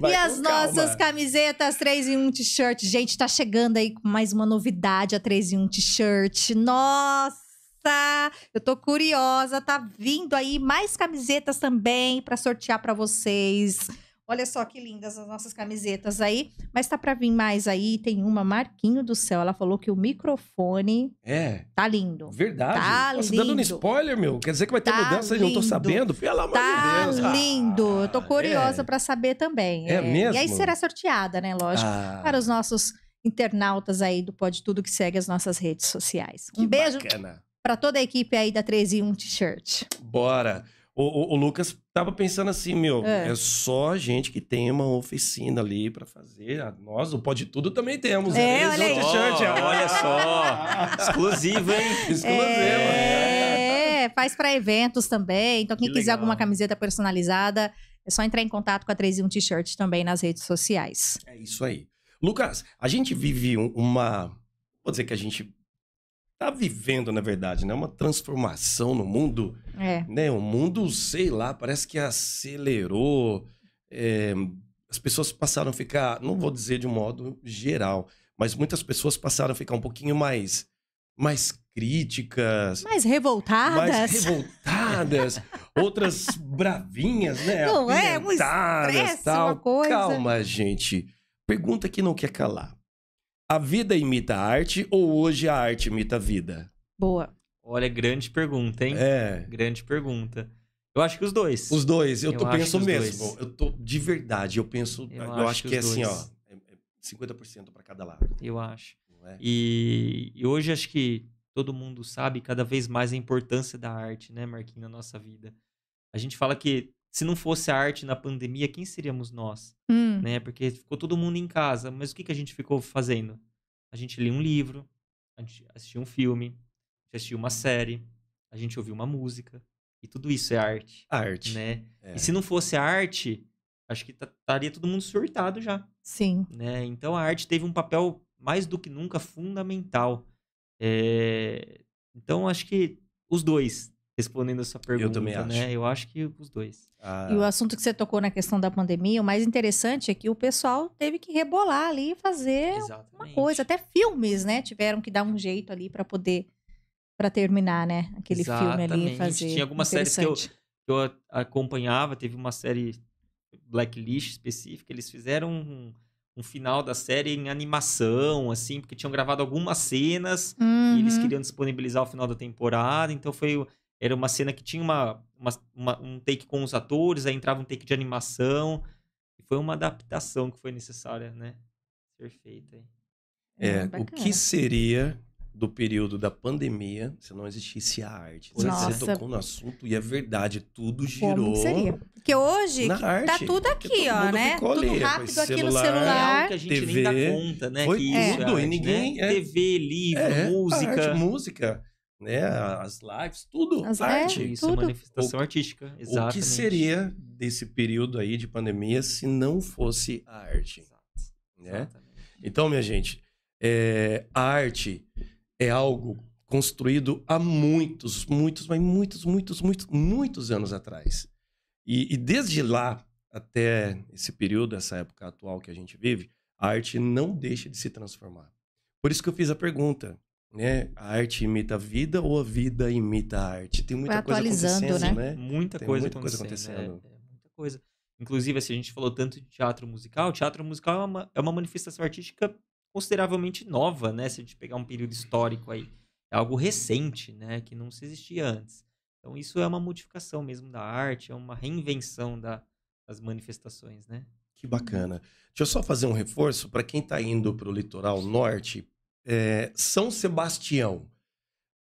Speaker 2: Vai e as calma. nossas
Speaker 1: camisetas 3 em 1 t-shirt. Gente, tá chegando aí com mais uma novidade, a 3 em 1 t-shirt. Nossa! Eu tô curiosa, tá vindo aí mais camisetas também para sortear para vocês. Olha só que lindas as nossas camisetas aí. Mas tá para vir mais aí. Tem uma, Marquinho do Céu. Ela falou que o microfone. É. Tá lindo.
Speaker 2: Verdade. Tá Nossa, lindo. dando um spoiler, meu. Quer dizer que vai ter tá mudança lindo. não tô sabendo? Pelo amor
Speaker 1: tá de Deus. Tá lindo. Ah, Eu tô ah, é. curiosa é. para saber também. É, é, mesmo? E aí será sorteada, né? Lógico. Ah. Para os nossos internautas aí do Pode Tudo que segue as nossas redes sociais. Um que
Speaker 2: beijo. Bacana.
Speaker 1: Pra toda a equipe aí da 3 e 1 T-shirt.
Speaker 2: Bora! O, o, o, Lucas tava pensando assim, meu, é. é. só gente que tem uma oficina ali para fazer. Nós, o Pode Tudo também temos. É, né? olha, shirt olha só. <laughs> Exclusivo, hein? Exclusivo.
Speaker 1: É, é. faz para eventos também. Então, quem que quiser legal. alguma camiseta personalizada, é só entrar em contato com a 31 T-Shirt também nas redes sociais.
Speaker 2: É isso aí. Lucas, a gente vive uma. Vou dizer que a gente está vivendo, na verdade, né? Uma transformação no mundo. É. Né? O mundo, sei lá, parece que acelerou. É, as pessoas passaram a ficar, não vou dizer de um modo geral, mas muitas pessoas passaram a ficar um pouquinho mais, mais críticas.
Speaker 1: Mais revoltadas. Mais
Speaker 2: revoltadas. <laughs> outras bravinhas, né? Não é, um estresse, tal. Uma coisa. Calma, gente. Pergunta que não quer calar. A vida imita a arte ou hoje
Speaker 3: a arte imita a vida? Boa. Olha, grande pergunta, hein? É. Grande pergunta. Eu acho que os dois. Os dois, eu, eu tô, penso mesmo. Dois. Eu tô de verdade, eu penso. Eu, eu acho, acho, que, que é assim, dois. assim,
Speaker 2: ó. 50% é, é para cada lado. Eu acho. É?
Speaker 3: E, e, hoje acho que todo mundo sabe cada vez mais a importância da arte, né, Marquinhos, na nossa vida. A gente fala que se não fosse a arte na pandemia, quem seríamos nós? Hum. Né? Porque ficou todo mundo em casa, mas o que, que a gente ficou fazendo? A gente lia um livro, a gente assistia um filme, a assistia uma série, a gente ouvia uma música. E tudo isso é arte. Arte. Né? É. E se não fosse a arte, acho que estaria todo mundo surtado já. Sim. Né? Então a arte teve um papel, mais do que nunca, fundamental. É... Então acho que os dois respondendo a sua pergunta, eu também né? acho. né? Eu acho que os dois. Ah. E o
Speaker 1: assunto que você tocou na questão da pandemia, o mais interessante é que o pessoal teve que rebolar ali e fazer Exatamente. uma coisa, até filmes, né? Tiveram que dar um jeito ali para poder para terminar, né? Aquele Exatamente. filme ali fazer. Tinha algumas séries que eu, que
Speaker 3: eu acompanhava, teve uma série Blacklist específica, eles fizeram um, um final da série em animação, assim, porque tinham gravado algumas cenas uhum. e eles uhum. queriam disponibilizar o final da temporada, então foi era uma cena que tinha uma, uma, uma, um take com os atores, aí entrava um take de animação. E foi uma adaptação que foi necessária, né? Ser feita. É, é o que seria
Speaker 2: do período da pandemia se não existisse a arte. Nossa. Você tocou no assunto e é verdade,
Speaker 3: tudo girou. Como seria?
Speaker 1: Porque hoje na tá arte, tá tudo aqui, ó, né? Tudo ali, rápido celular,
Speaker 3: no celular. É que a gente TV, nem dá conta, né? Foi que tudo, é. e né? ninguém. É, TV, livro, música. É, arte,
Speaker 2: música né? Uhum. As lives, tudo As é, arte. É, isso, tudo. manifestação o, artística. Exatamente. O que seria desse período aí de pandemia se não fosse a arte? Exato. Né? Então, minha gente, é, a arte é algo construído há muitos, muitos, mas muitos, muitos, muitos, muitos anos atrás. E, e desde lá até esse período, essa época atual que a gente vive, a arte não deixa de se transformar. Por isso que eu fiz a pergunta né? A arte imita a vida ou a vida imita a arte? Tem muita Vai coisa acontecendo, né? né? Muita, coisa, muita acontecendo, coisa é, acontecendo.
Speaker 3: é muita coisa. Inclusive, assim, a gente falou tanto de teatro musical. Teatro musical é uma, é uma manifestação artística consideravelmente nova, né? Se a gente pegar um período histórico aí. É algo recente, né? Que não se existia antes. Então, isso é uma modificação mesmo da arte, é uma reinvenção da, das manifestações, né? Que
Speaker 2: bacana. Deixa eu só fazer um reforço para quem está indo para o litoral norte é, São Sebastião,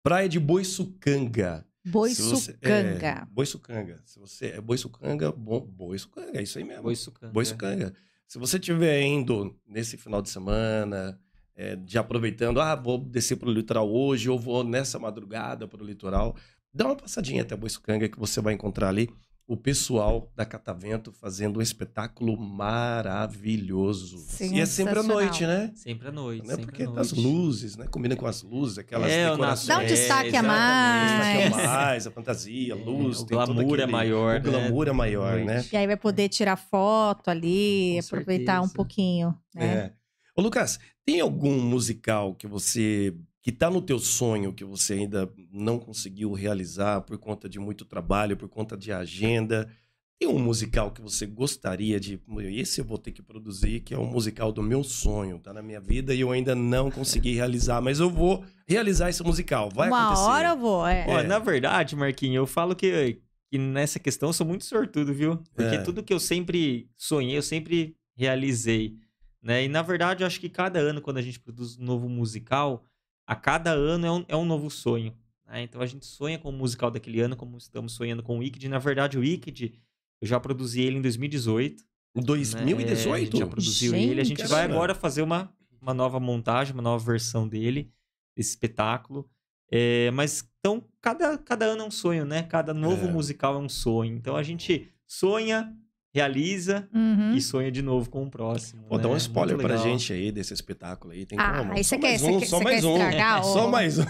Speaker 2: Praia de Boiçucanga. Boiçucanga. É, Boiçucanga. Se você é Boiçucanga, é bom, Boiçucanga, é isso aí mesmo. Boiçucanga. Boiçucanga. Se você estiver indo nesse final de semana, é, já aproveitando, ah, vou descer para o litoral hoje ou vou nessa madrugada para o litoral, dá uma passadinha até Boiçucanga que você vai encontrar ali o pessoal da Catavento fazendo um espetáculo maravilhoso. e é sempre à noite, né? Sempre à noite. Né? Porque noite. as luzes, né? Combina com as luzes, aquelas é, decorações. Dá um destaque é, a mais. Destaque a mais, a fantasia, a é, luz. É, o glamour aquele, é maior. O glamour né? é maior, né?
Speaker 1: E aí vai poder tirar foto ali, com aproveitar certeza. um pouquinho, né?
Speaker 2: É. Ô, Lucas, tem algum musical que você que está no teu sonho que você ainda não conseguiu realizar por conta de muito trabalho, por conta de agenda? Tem um musical que você gostaria de. Esse eu vou ter que produzir, que é o um musical do meu sonho, tá na minha vida e eu ainda não consegui realizar, mas eu vou
Speaker 3: realizar esse musical. Vai Uma acontecer. hora eu
Speaker 1: vou, é. é.
Speaker 3: na verdade, Marquinhos, eu falo que, que nessa questão eu sou muito sortudo, viu? Porque é. tudo que eu sempre sonhei, eu sempre realizei. Né? E na verdade, eu acho que cada ano, quando a gente produz um novo musical, a cada ano é um, é um novo sonho. Né? Então a gente sonha com o musical daquele ano, como estamos sonhando com o Wicked. Na verdade, o Wicked, eu já produzi ele em 2018. 2018? Né? A gente já produziu gente, ele. A gente vai agora fazer uma, uma nova montagem, uma nova versão dele, desse espetáculo. É, mas então, cada, cada ano é um sonho, né? Cada novo é. musical é um sonho. Então a gente sonha, realiza uhum. e sonha de novo com o próximo. Pô, né? dá um né? spoiler pra gente aí desse espetáculo aí. Tem ah, como? aí você quer, um, só mais um. Só mais
Speaker 2: um.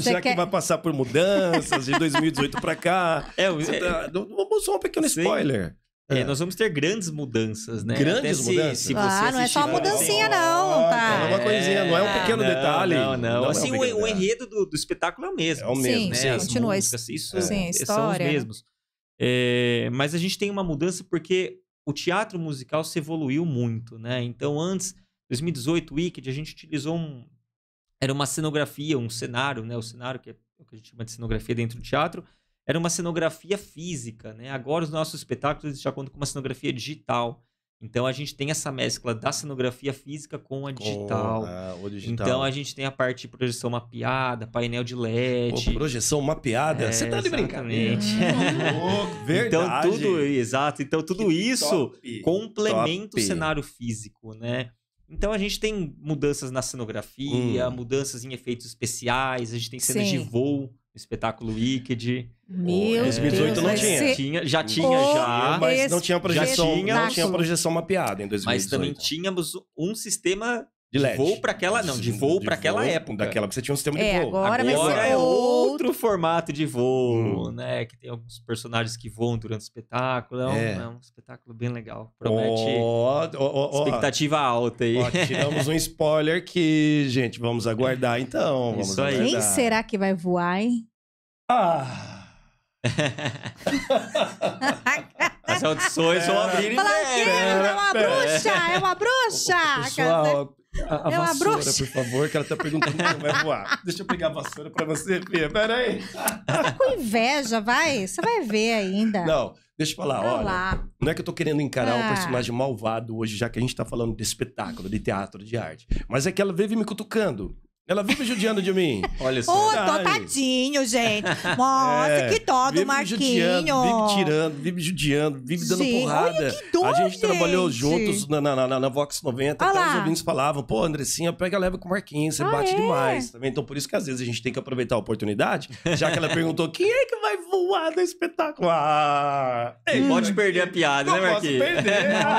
Speaker 2: já que vai passar por mudanças de 2018 pra cá. <laughs> É, você tá-
Speaker 3: é... só um pequeno Sim. spoiler. É, é, nós vamos ter grandes mudanças, né? Grandes se, mudanças? Se ah, não é só uma
Speaker 1: mudancinha, não, tá? É uma coisinha, não é um é. pequeno não, detalhe. Não, não. não assim, é um assim,
Speaker 3: o, enredo do, do, espetáculo é o mesmo. É o assim, mesmo, né? sim, né? continua. Músicas, isso, é, sim, é, são os mesmos. É, mas a gente tem uma mudança porque o teatro musical se evoluiu muito, né? Então, antes, 2018, Wicked, a gente utilizou um. Era uma cenografia, um cenário, né? O cenário que, é, o que a gente chama de cenografia dentro do teatro. Era uma cenografia física, né? Agora os nossos espetáculos já contam com uma cenografia digital. Então a gente tem essa mescla da cenografia física com a digital. Com é, digital. Então a gente tem a parte de projeção mapeada, painel de LED. Pô, projeção mapeada? É, Você tá de brincadeira. <laughs> Uhum. verdade. Então tudo, exato. Então tudo que isso top, complementa top. o cenário físico, né? Então a gente tem mudanças na cenografia, hum. mudanças em efeitos especiais, a gente tem cenas Sim. de voo no espetáculo Wicked. Meu 2018 Deus, não tinha. Ser... tinha. Já tinha, já. Mas não tinha projeção, tinha, não tinha projeção mapeada em 2018. Mas também tínhamos um sistema de LED. voo para aquela, não, de voo para aquela época. Daquela, porque você tinha um sistema é, de voo. Agora, agora é outro formato de voo, hum. né? Que tem alguns personagens que voam durante o espetáculo. É, é. é um, espetáculo bem legal. Promete oh, oh, oh, expectativa
Speaker 2: alta aí. tiramos um spoiler aqui, gente. Vamos aguardar então. Vamos Isso
Speaker 1: aí. Aguardar. Quem será que vai voar, hein? Ah...
Speaker 3: As é audições vão é. abrir Fala, o quê? Né? É uma é. bruxa! É uma
Speaker 1: bruxa! Pessoal,
Speaker 2: a, a é vassoura, bruxa. por favor, que ela tá perguntando como vai voar. Deixa eu pegar a vassoura pra você ver. Pera aí.
Speaker 1: Tá com inveja, vai. Você vai ver ainda.
Speaker 2: Não, deixa eu falar. Olha, lá. não é que eu tô querendo encarar ah. um personagem malvado hoje, já que a gente tá falando de espetáculo, de teatro, de arte. Mas é que ela veio me cutucando. Ela vive judiando de mim. <laughs> Olha só. Ô, tô
Speaker 1: tadinho, gente. <laughs> Nossa, é, que dó do Marquinho. Judiando, vive tirando,
Speaker 2: vive judiando, vive dando gente, porrada. Olha que dó, a gente, gente. trabalhou juntos na, na, na, na Vox 90, Olha até os ouvintes falavam, pô, Andressinha, pega leva com o Marquinhos, você ah, bate é? demais. Também. Tá então, por isso que às vezes a gente tem que aproveitar a oportunidade, já que ela <laughs> perguntou, quem é que vai voar no espetáculo?
Speaker 3: Ah, ei, hum. pode perder a piada, né, Marquinhos?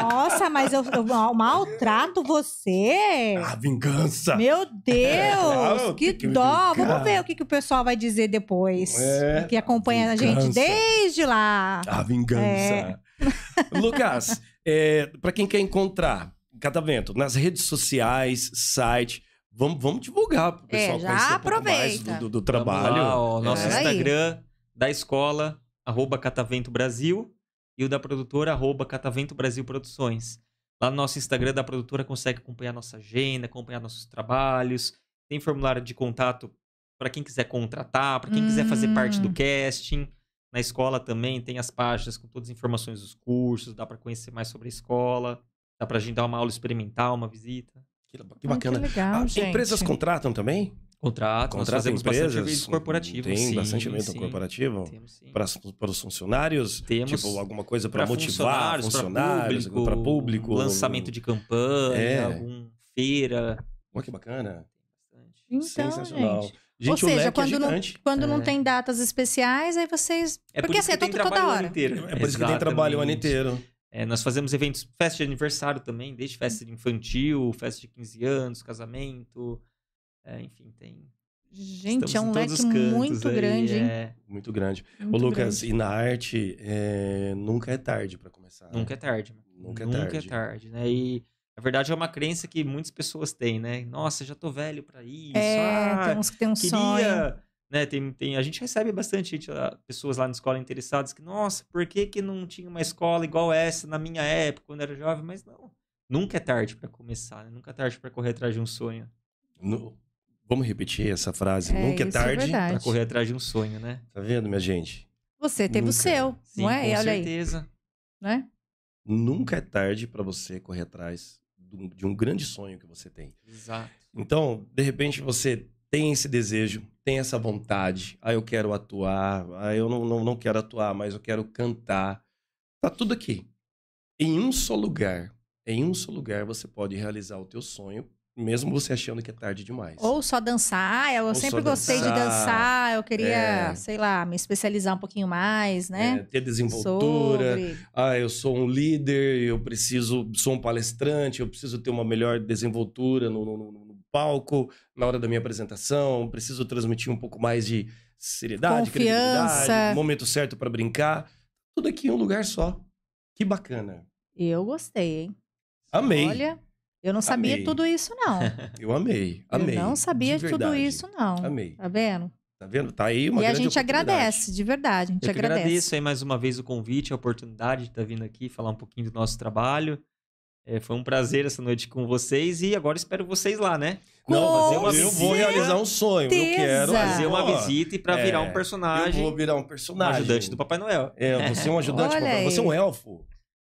Speaker 1: Nossa, mas eu, eu maltrato você. Ah,
Speaker 3: vingança.
Speaker 1: Meu Deus que, que dó. Vamos ver o que, que o pessoal vai dizer depois. É, que acompanha a, a, gente desde lá. A vingança. É.
Speaker 2: <laughs> Lucas, é, para quem quer encontrar Catavento nas redes sociais, site, vamos, vamos divulgar pro é, pessoal é, já conhecer
Speaker 1: aproveita. Um do,
Speaker 2: do, do, trabalho. Lá, ó, nosso é Instagram
Speaker 3: da escola, arroba Catavento Brasil, e o da produtora, arroba Catavento Brasil Produções. Lá no nosso Instagram da produtora consegue acompanhar nossa agenda, acompanhar nossos trabalhos, tem formulário de contato para quem quiser contratar, para quem hum. quiser fazer parte do hum. casting. Na escola também tem as páginas com todas as informações dos cursos, dá para conhecer mais sobre a escola, dá para agendar uma aula experimental, uma visita. Que, que bacana. que legal, ah, empresas contratam também? Contratam,
Speaker 2: nós fazemos empresas, bastante evento corporativo. Tem sim, bastante evento sim, corporativo para, para os funcionários?
Speaker 3: Temos. Tipo, alguma coisa para motivar funcionários, para público, público, Lançamento de campanha, é. alguma feira. Olha que bacana. Então, gente. gente. Ou seja, é quando, é não, quando é. não tem
Speaker 1: datas especiais, aí vocês. É Porque assim, é toda, toda hora.
Speaker 3: Inteiro. Né? É por Exatamente. isso que tem trabalho o ano inteiro. É, nós fazemos eventos, festa de aniversário também, desde festa infantil, festa de 15 anos, casamento. É, enfim, tem.
Speaker 2: Gente, Estamos é um leque muito aí, grande, hein? É. Muito grande. Muito Ô, Lucas, grande. e na arte, nunca é tarde para começar.
Speaker 3: Né? Nunca é tarde. Nunca é tarde. Nunca é tarde, né? E na verdade, é uma crença que muitas pessoas têm, né? Nossa, já tô velho para isso. É, ah, tem uns que tem um queria... sonho. Né, tem, tem, a gente recebe bastante gente, ah, pessoas lá na escola interessadas que, nossa, por que, que não tinha uma escola igual essa na minha época, quando eu era jovem? Mas não, nunca é tarde para começar, né? nunca é tarde para correr atrás de um sonho.
Speaker 2: No, vamos repetir essa frase, é, nunca é, é tarde é para correr atrás de um sonho, né? Tá vendo, minha gente? Você teve nunca. o seu, Sim, não
Speaker 3: é? Com Olha certeza. Aí. Né?
Speaker 2: Nunca é tarde para você correr atrás de um grande sonho que você tem. Exato. Então, de repente, você tem esse desejo, tem essa vontade. Ah, eu quero atuar. Ah, eu não, não, não quero atuar, mas eu quero cantar. Tá tudo aqui. Em um só lugar, em um só lugar, você pode realizar o teu sonho mesmo você achando que é tarde demais.
Speaker 1: Ou só dançar, eu Ou sempre gostei de dançar, eu queria, é... sei lá, me especializar um pouquinho mais, né? É, ter
Speaker 2: desenvoltura. Sobre... Ah, eu sou um líder, eu preciso, sou um palestrante, eu preciso ter uma melhor desenvoltura no, no, no palco, na hora da minha apresentação, preciso transmitir um pouco mais de seriedade, Confiança. momento certo para brincar. Tudo aqui em um lugar só. Que bacana.
Speaker 1: Eu gostei, hein?
Speaker 2: Amei. Olha...
Speaker 1: Eu não sabia amei. tudo isso, não.
Speaker 3: <laughs> Eu amei, amei. Eu não sabia de tudo isso, não. Amei. Tá vendo? Tá vendo? Tá aí uma E a gente agradece, de verdade. A gente Eu agradece. agradeço aí mais uma vez o convite, a oportunidade de estar tá vindo aqui falar um pouquinho do nosso trabalho. É, foi um prazer essa noite com vocês e agora espero vocês lá, né? Não, fazer uma eu vou realizar um sonho. Eu quero fazer uma visita e pra virar um é, personagem. Eu vou virar um personagem. Um ajudante do Papai Noel. É, você é um ajudante do Papai Noel. Você é um
Speaker 2: elfo.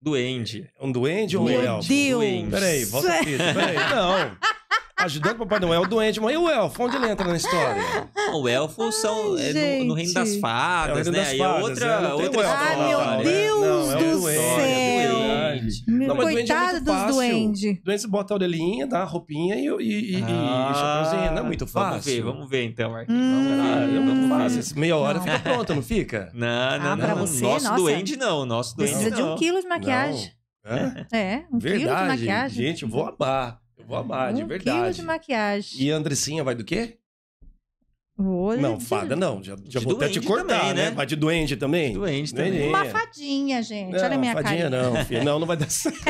Speaker 2: Duende. Um duende ou um elfo? Deus! Duende. Peraí, volta aqui. Peraí. <laughs> Não. Ajudando o Papai Noel doente. Mas e o elfo? Onde ele entra na história?
Speaker 3: o elfo são, é no, no, Reino das Fadas, é né? Das é fadas, é outra. Né? outra Ai, meu Deus é do, céu! É
Speaker 2: não, mas Coitado doente é dos duendes. Doente bota a orelhinha, dá a roupinha e, e, e, ah, e chapeuzinho. Não é muito fácil.
Speaker 3: Vamos ver, então,
Speaker 2: hum. vamos ver então, Hum, vamos, vamos ver. Meia hora não. fica pronto, não fica? <laughs> Não, não, ah, não. Você, nosso nossa, duende não. Nosso duende Precisa de um quilo de maquiagem.
Speaker 1: É, um Verdade, quilo de maquiagem.
Speaker 2: Gente, vou abar vou amar, um de verdade. quilo de
Speaker 1: maquiagem.
Speaker 2: E Andressinha vai do quê? Olho não, de... fada não. Já, já vou até te cortar, também, né? né? Vai de doente também? De doente também. Uma
Speaker 1: fadinha, gente. Não, Olha a minha cara. Fadinha
Speaker 2: não, filho. Não, não vai dar <laughs> certo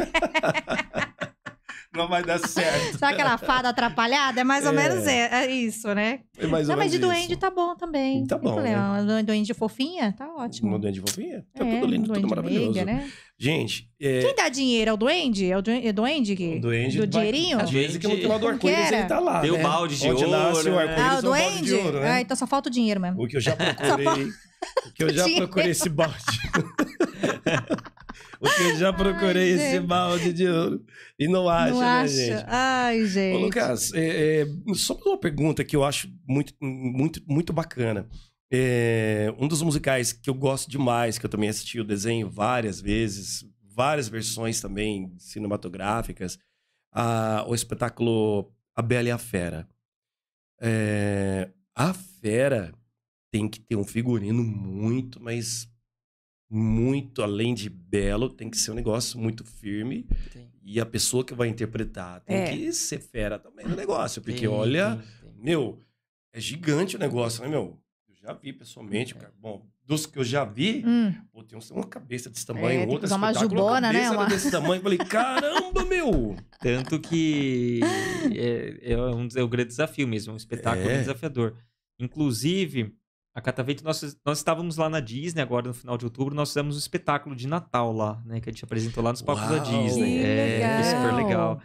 Speaker 2: não vai dar certo. Sabe aquela fada
Speaker 1: atrapalhada? É mais ou é. menos é, é, isso, né?
Speaker 2: É mais não, mas de duende
Speaker 1: isso. tá bom também. Tá bom. Né? Uma duende fofinha, tá ótimo. Uma duende fofinha?
Speaker 2: Tá é, tudo lindo, tudo maravilhoso. Meiga, né? Gente. É... Quem dá
Speaker 1: dinheiro? É o duende? É o é duende doende O duende do dinheirinho? Às vezes que no final do arco-íris
Speaker 2: ele tá lá. Tem né? o balde de Onde ouro. Nasce o né? arco ah, o é duende? É ouro, né? Ah,
Speaker 1: então só falta o dinheiro mesmo.
Speaker 2: O que eu já <laughs> procurei. o
Speaker 1: que eu já <laughs> procurei esse
Speaker 2: balde. <laughs> Porque eu já procurei Ai, esse balde de ouro e não acho, não né, acha. gente?
Speaker 1: Ai, gente. Ô, Lucas,
Speaker 2: é, é, só uma pergunta que eu acho muito, muito, muito bacana. É, um dos musicais que eu gosto demais, que eu também assisti o desenho várias vezes, várias versões também cinematográficas, a, o espetáculo A Bela e a Fera. É, a Fera tem que ter um figurino muito, mas muito além de belo, tem que ser um negócio muito firme. E a pessoa que vai interpretar tem é. que ser fera também no negócio. Porque, olha, meu, é gigante o negócio, né, meu? Eu já vi pessoalmente, é. cara. Bom, dos que eu já vi, hum. pô, tem
Speaker 3: uma cabeça desse tamanho, é, outra
Speaker 2: uma jubona, né? Uma... desse tamanho. Falei, <laughs> caramba, meu!
Speaker 3: Tanto que é, é, um, é um grande desafio mesmo, um espetáculo é. desafiador. Inclusive, a Catavento, nós, nós estávamos lá na Disney agora no final de outubro, nós fizemos um espetáculo de Natal lá, né? Que a gente apresentou lá nos palcos da Disney. é, legal. foi super legal.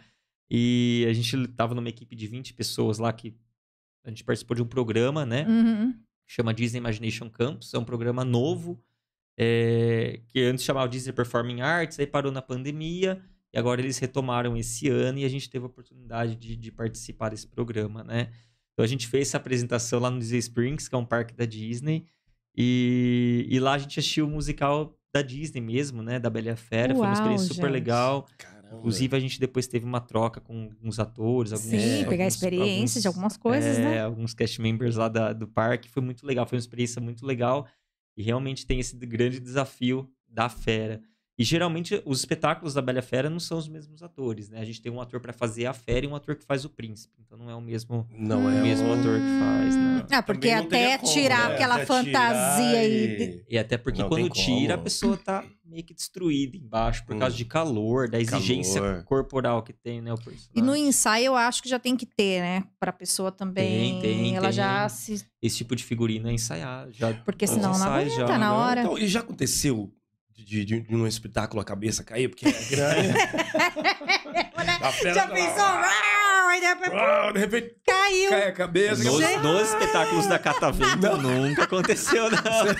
Speaker 3: E a gente estava numa equipe de 20 pessoas lá que a gente participou de um programa, né? Uhum. Chama Disney Imagination Campus, é um programa novo, é, que antes chamava Disney Performing Arts, aí parou na pandemia, e agora eles retomaram esse ano e a gente teve a oportunidade de, de participar desse programa, né? Então a gente fez essa apresentação lá no Disney Springs, que é um parque da Disney. E, e lá a gente assistiu o musical da Disney mesmo, né? Da Bela Fera. Uau, Foi uma experiência gente. super legal. Caramba. Inclusive, a gente depois teve uma troca com uns atores, alguns. Sim, pegar experiência alguns, de algumas coisas, é, né? Alguns cast members lá da, do parque. Foi muito legal. Foi uma experiência muito legal. E realmente tem esse grande desafio da fera. E geralmente os espetáculos da Bela Fera não são os mesmos atores, né? A gente tem um ator para fazer a fera e um ator que faz o príncipe. Então não é o mesmo, não é o mesmo um... ator que faz, né?
Speaker 1: Ah, porque até é como, tirar né? aquela até fantasia e...
Speaker 3: e até porque não quando tira a pessoa tá meio que destruída embaixo por hum. causa de calor, da exigência calor. corporal que tem, né, o personagem.
Speaker 1: E no ensaio eu acho que já tem que ter, né, para pessoa também, tem, tem, ela tem. já se
Speaker 3: Esse tipo de figurino é ensaiar, já Porque senão não aguenta já, na hora. Então, e já aconteceu
Speaker 2: de, de, de um espetáculo a cabeça cair, porque é <laughs> grande. <laughs>
Speaker 1: Já tá pensou? Ah,
Speaker 3: de repente caiu. Cai a cabeça. Nos, nos espetáculos da Catavento ah, nunca aconteceu não. Né?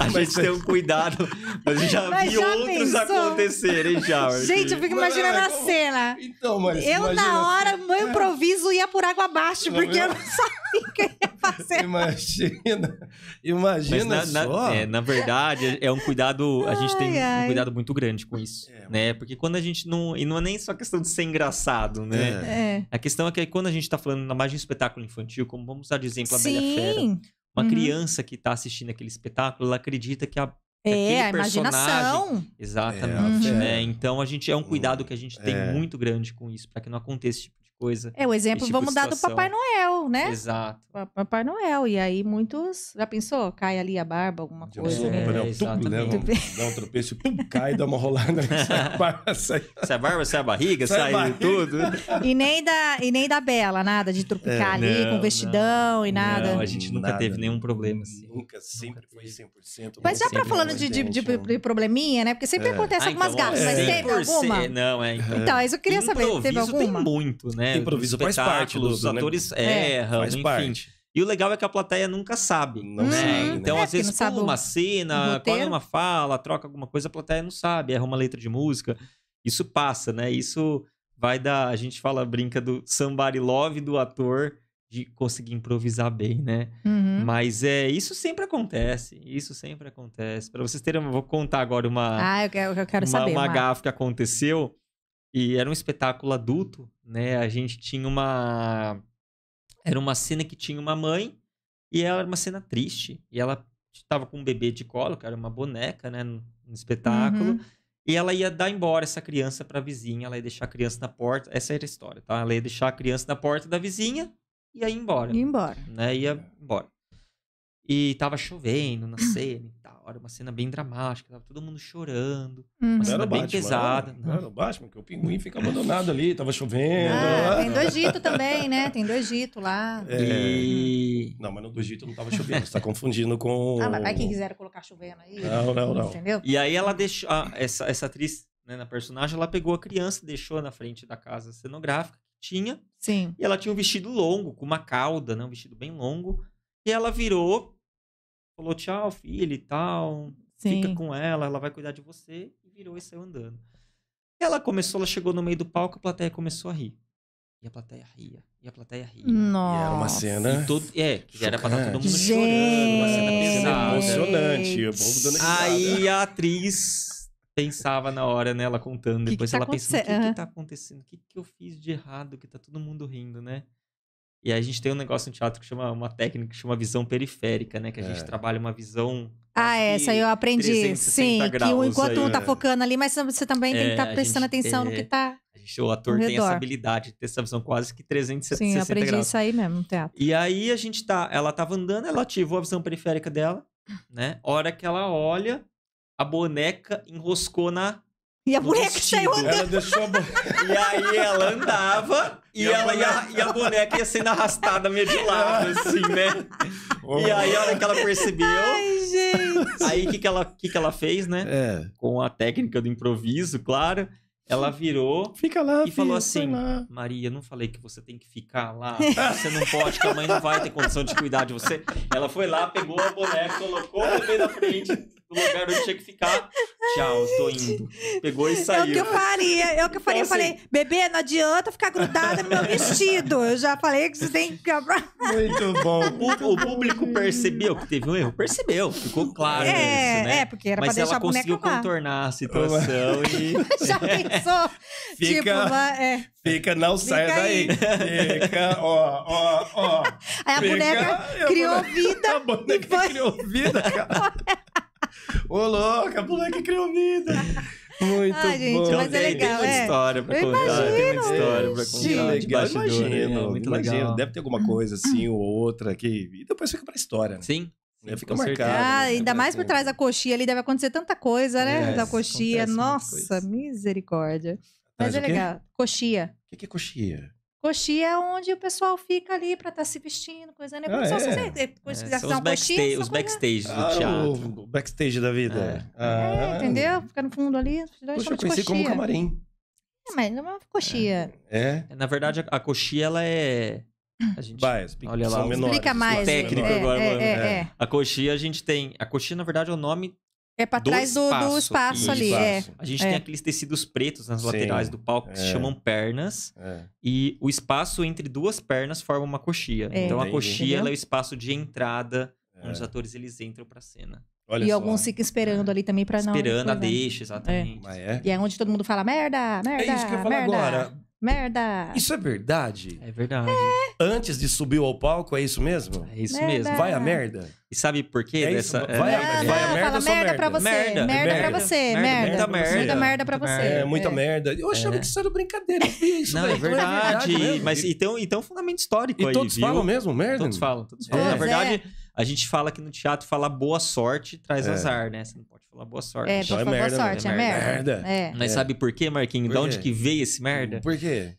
Speaker 3: <laughs> a gente tem um é. cuidado, mas já mas vi já outros pensou? acontecerem já. Gente, eu fico imaginando mas, é a como...
Speaker 1: cena. Então, mas eu na hora, meu improviso ia por água abaixo, porque eu... não sabia quem
Speaker 2: que ia fazer.
Speaker 3: Imagina. Imagina na, só. Na, é, na verdade, é um cuidado, a gente tem ai, ai. um cuidado muito grande com isso, é, né? Porque quando a gente não, e não é nem só questão de ser engraçado, né? É. Né? É. A questão é que quando a gente está falando na mais de um espetáculo infantil, como vamos usar de exemplo a Bela Fera, uma uhum. criança que está assistindo aquele espetáculo, ela acredita que a é, é, a imaginação. Exatamente. É, né? Então a gente é um cuidado que a gente tem é. muito grande com isso, para que não aconteça esse tipo coisa. É o exemplo, tipo vamos dar do Papai
Speaker 1: Noel, né? Exato. Papai Noel. E aí muitos. Já pensou? Cai ali a barba, alguma Já coisa.
Speaker 3: Pensou, né? É, tubo, né?
Speaker 2: dá um tropeço, pum, cai, dá uma rolada. <laughs> Sai a barba, sai, a, sai barriga, sai, sai barriga. tudo.
Speaker 1: E nem, da, e nem da Bela, nada de tropicar é, ali não, com vestidão não, e nada. Não,
Speaker 3: a gente nunca nada, teve nenhum problema assim. Nunca, sempre foi 100%. Mas já pra falando de, de, de,
Speaker 1: de, probleminha, né? Porque sempre é. acontece ah, algumas então, gafas, é. mas teve alguma? Não, é. Então, então é isso eu queria saber. Teve alguma?
Speaker 3: tem muito, né? né? Improviso faz parte. Os né? atores né? erram, faz enfim. Parte. E o legal é que a plateia nunca sabe. Não né? sabe. Né? Então, é, às vezes, pula uma cena, é uma fala, troca alguma coisa, a plateia não sabe, erra uma letra de música. Isso passa, né? Isso vai dar. A gente fala, brinca do somebody love do ator de conseguir improvisar bem, né? Uhum. Mas é isso sempre acontece. Isso sempre acontece. Para vocês terem, vou contar agora uma. Ah,
Speaker 1: eu quero, eu quero uma, saber. Uma, uma gafe
Speaker 3: que aconteceu. E era um espetáculo adulto, né? A gente tinha uma. Era uma cena que tinha uma mãe e ela era uma cena triste. E ela estava com um bebê de colo, que era uma boneca, né? No espetáculo. Uhum. E ela ia dar embora essa criança para a vizinha, ela ia deixar a criança na porta. Essa era a história, tá? Ela ia deixar a criança na porta da vizinha e ia embora. Ia embora. Né? Ia embora. E tava chovendo na <clears throat> cena e era uma cena bem dramática, tava todo mundo chorando, uhum. uma cena bem Batman, pesada. Não. não era o Batman, o pinguim fica abandonado
Speaker 2: ali, tava chovendo. Ah, tem do Egito também,
Speaker 1: né? Tem do Egito lá. É...
Speaker 2: E...
Speaker 3: Uhum. Não, mas no do Egito não tava
Speaker 2: chovendo, você tá confundindo com... Ah, mas vai que quiseram
Speaker 4: colocar chovendo aí.
Speaker 2: Não, não, não.
Speaker 3: Entendeu? E aí ela deixou, ah, essa, essa atriz, né, na personagem, ela pegou a criança, deixou na frente da casa cenográfica, que tinha. Sim. E ela tinha um vestido longo, com uma cauda, né? Um vestido bem longo. E ela virou falou tchau, filho e tal. Sim. Fica com ela, ela vai cuidar de você. E virou e saiu andando. Ela começou, ela chegou no meio do palco, a plateia começou a rir. E a plateia ria. E a plateia ria. Nossa. E era uma cena. E todo, é, que era pra estar todo mundo chorando. Uma cena pesada. Emocionante. O povo dando Aí a atriz pensava na hora, né? Ela contando. Que Depois que tá ela tá pensou: o que, que tá acontecendo? O que, que eu fiz de errado? Que tá todo mundo rindo, né? E a gente tem um negócio no teatro que chama uma técnica que chama visão periférica, né? Que a é. gente trabalha uma visão. Ah, é, essa eu aprendi. Sim, que o, enquanto aí, um tá é.
Speaker 1: focando ali, mas você também é, tem que estar é, tá prestando atenção no que é, tá.
Speaker 3: A gente, o ator tem essa habilidade de ter essa visão quase que 360 graus. Sim, eu aprendi graus. isso
Speaker 1: aí mesmo no teatro.
Speaker 3: E aí a gente tá. Ela tava andando, ela ativou a visão periférica dela, né? Hora que ela olha, a boneca enroscou na e a boneca saiu andando. Ela deixou a E aí ela andava e, e, ela, a boneca... e, a, e, a, boneca ia sendo arrastada meio de lado, assim, né?
Speaker 2: Oh. E aí a hora que ela percebeu. Ai,
Speaker 3: gente. Aí o que, que, ela, que, que ela fez, né? É. Com a técnica do improviso, claro. Ela virou fica lá, e falou assim: lá. Maria, não falei que você tem que ficar lá. Você não pode, que a mãe não vai ter condição de cuidar de você. Ela foi lá, pegou a boneca, colocou no meio da frente no lugar onde tinha que ficar. Tchau, tô indo. Pegou e saiu. É o que eu
Speaker 1: faria. É o que eu faria. Então, eu falei, assim, bebê, não adianta ficar grudada no meu <laughs> vestido. Eu já falei que você tem que.
Speaker 3: Muito <laughs> bom. O público percebeu que teve um erro? Percebeu. Ficou claro é, isso, né? É, porque era Mas pra deixar a boneca Mas ela conseguiu contornar a situação e...
Speaker 1: <laughs> Já pensou?
Speaker 3: Fica... Tipo,
Speaker 1: é.
Speaker 2: Fica, não fica saia aí. daí. Fica, ó, ó, ó. Aí a fica, boneca criou a boneca, vida. A boneca foi... criou vida, cara. Ô, louca, moleque criou vida. Muito ah, gente, bom. Mas é tem, legal, tem muita é. história pra eu contar. Imagino. Tem muita história pra contar. Sim, legal, imagino. É, muito imagino. legal. Deve ter alguma coisa assim ou outra que... E depois fica pra história, né? Sim. Né, fica marcado. Ah, né, ainda mais por trás
Speaker 1: da coxia ali, deve acontecer tanta coisa, né? Yes, é, da coxia. Nossa, misericórdia.
Speaker 2: Mas, Mas é legal.
Speaker 1: Coxia. O que, que é coxia? Coxia é onde o pessoal fica ali pra estar tá se vestindo, coisa, né? Ah, é. fazer, depois é, os, backsta coxinha, os
Speaker 2: backstage do ah, teatro. O backstage da vida. É,
Speaker 3: ah. é entendeu?
Speaker 1: Fica no fundo ali. Poxa, eu conheci como camarim. É, mas não é uma coxia.
Speaker 3: É. é. Na verdade, a, a coxia, ela é... A gente, Vai, olha lá, menores, explica mais. Técnico é, agora, é, né? é, é. A coxia, a gente tem... A coxia, na verdade, é o nome
Speaker 1: é pra trás do, do espaço, ali. É. A gente
Speaker 3: é. tem aqueles tecidos pretos nas Sim, laterais do palco que se é. chamam pernas. É. E o espaço entre duas pernas forma uma coxia. É. Então a coxia é o espaço de entrada onde os atores eles entram pra cena. Olha e só. alguns
Speaker 1: ficam esperando ali também pra não. Esperando a deixa,
Speaker 3: exatamente.
Speaker 1: E é onde todo mundo fala merda, merda. É isso que eu ia merda. agora Merda!
Speaker 2: Isso é verdade? É verdade. É. Antes de subir ao palco, é isso mesmo? É
Speaker 3: isso merda. mesmo. Vai a merda. E sabe por quê? É dessa... Vai, vai, a, vai a merda, fala, merda pra você. Merda, merda, merda pra você. Merda, merda. Merda, merda pra você. É, muita é. merda. Eu achava é. que isso
Speaker 4: era brincadeira. Isso
Speaker 3: não, é, é verdade. mas então, então, é fundamento histórico e aí, todos viu? falam mesmo, merda? Todos falam, todos falam. Na verdade, a gente fala que no teatro falar boa sorte traz azar, né? Você não pode Falar boa sorte. É, então é, merda, boa sorte, né? é, é merda. merda. É. Mas é. sabe por quê, Marquinhos? Por de onde que veio esse merda? Por quê?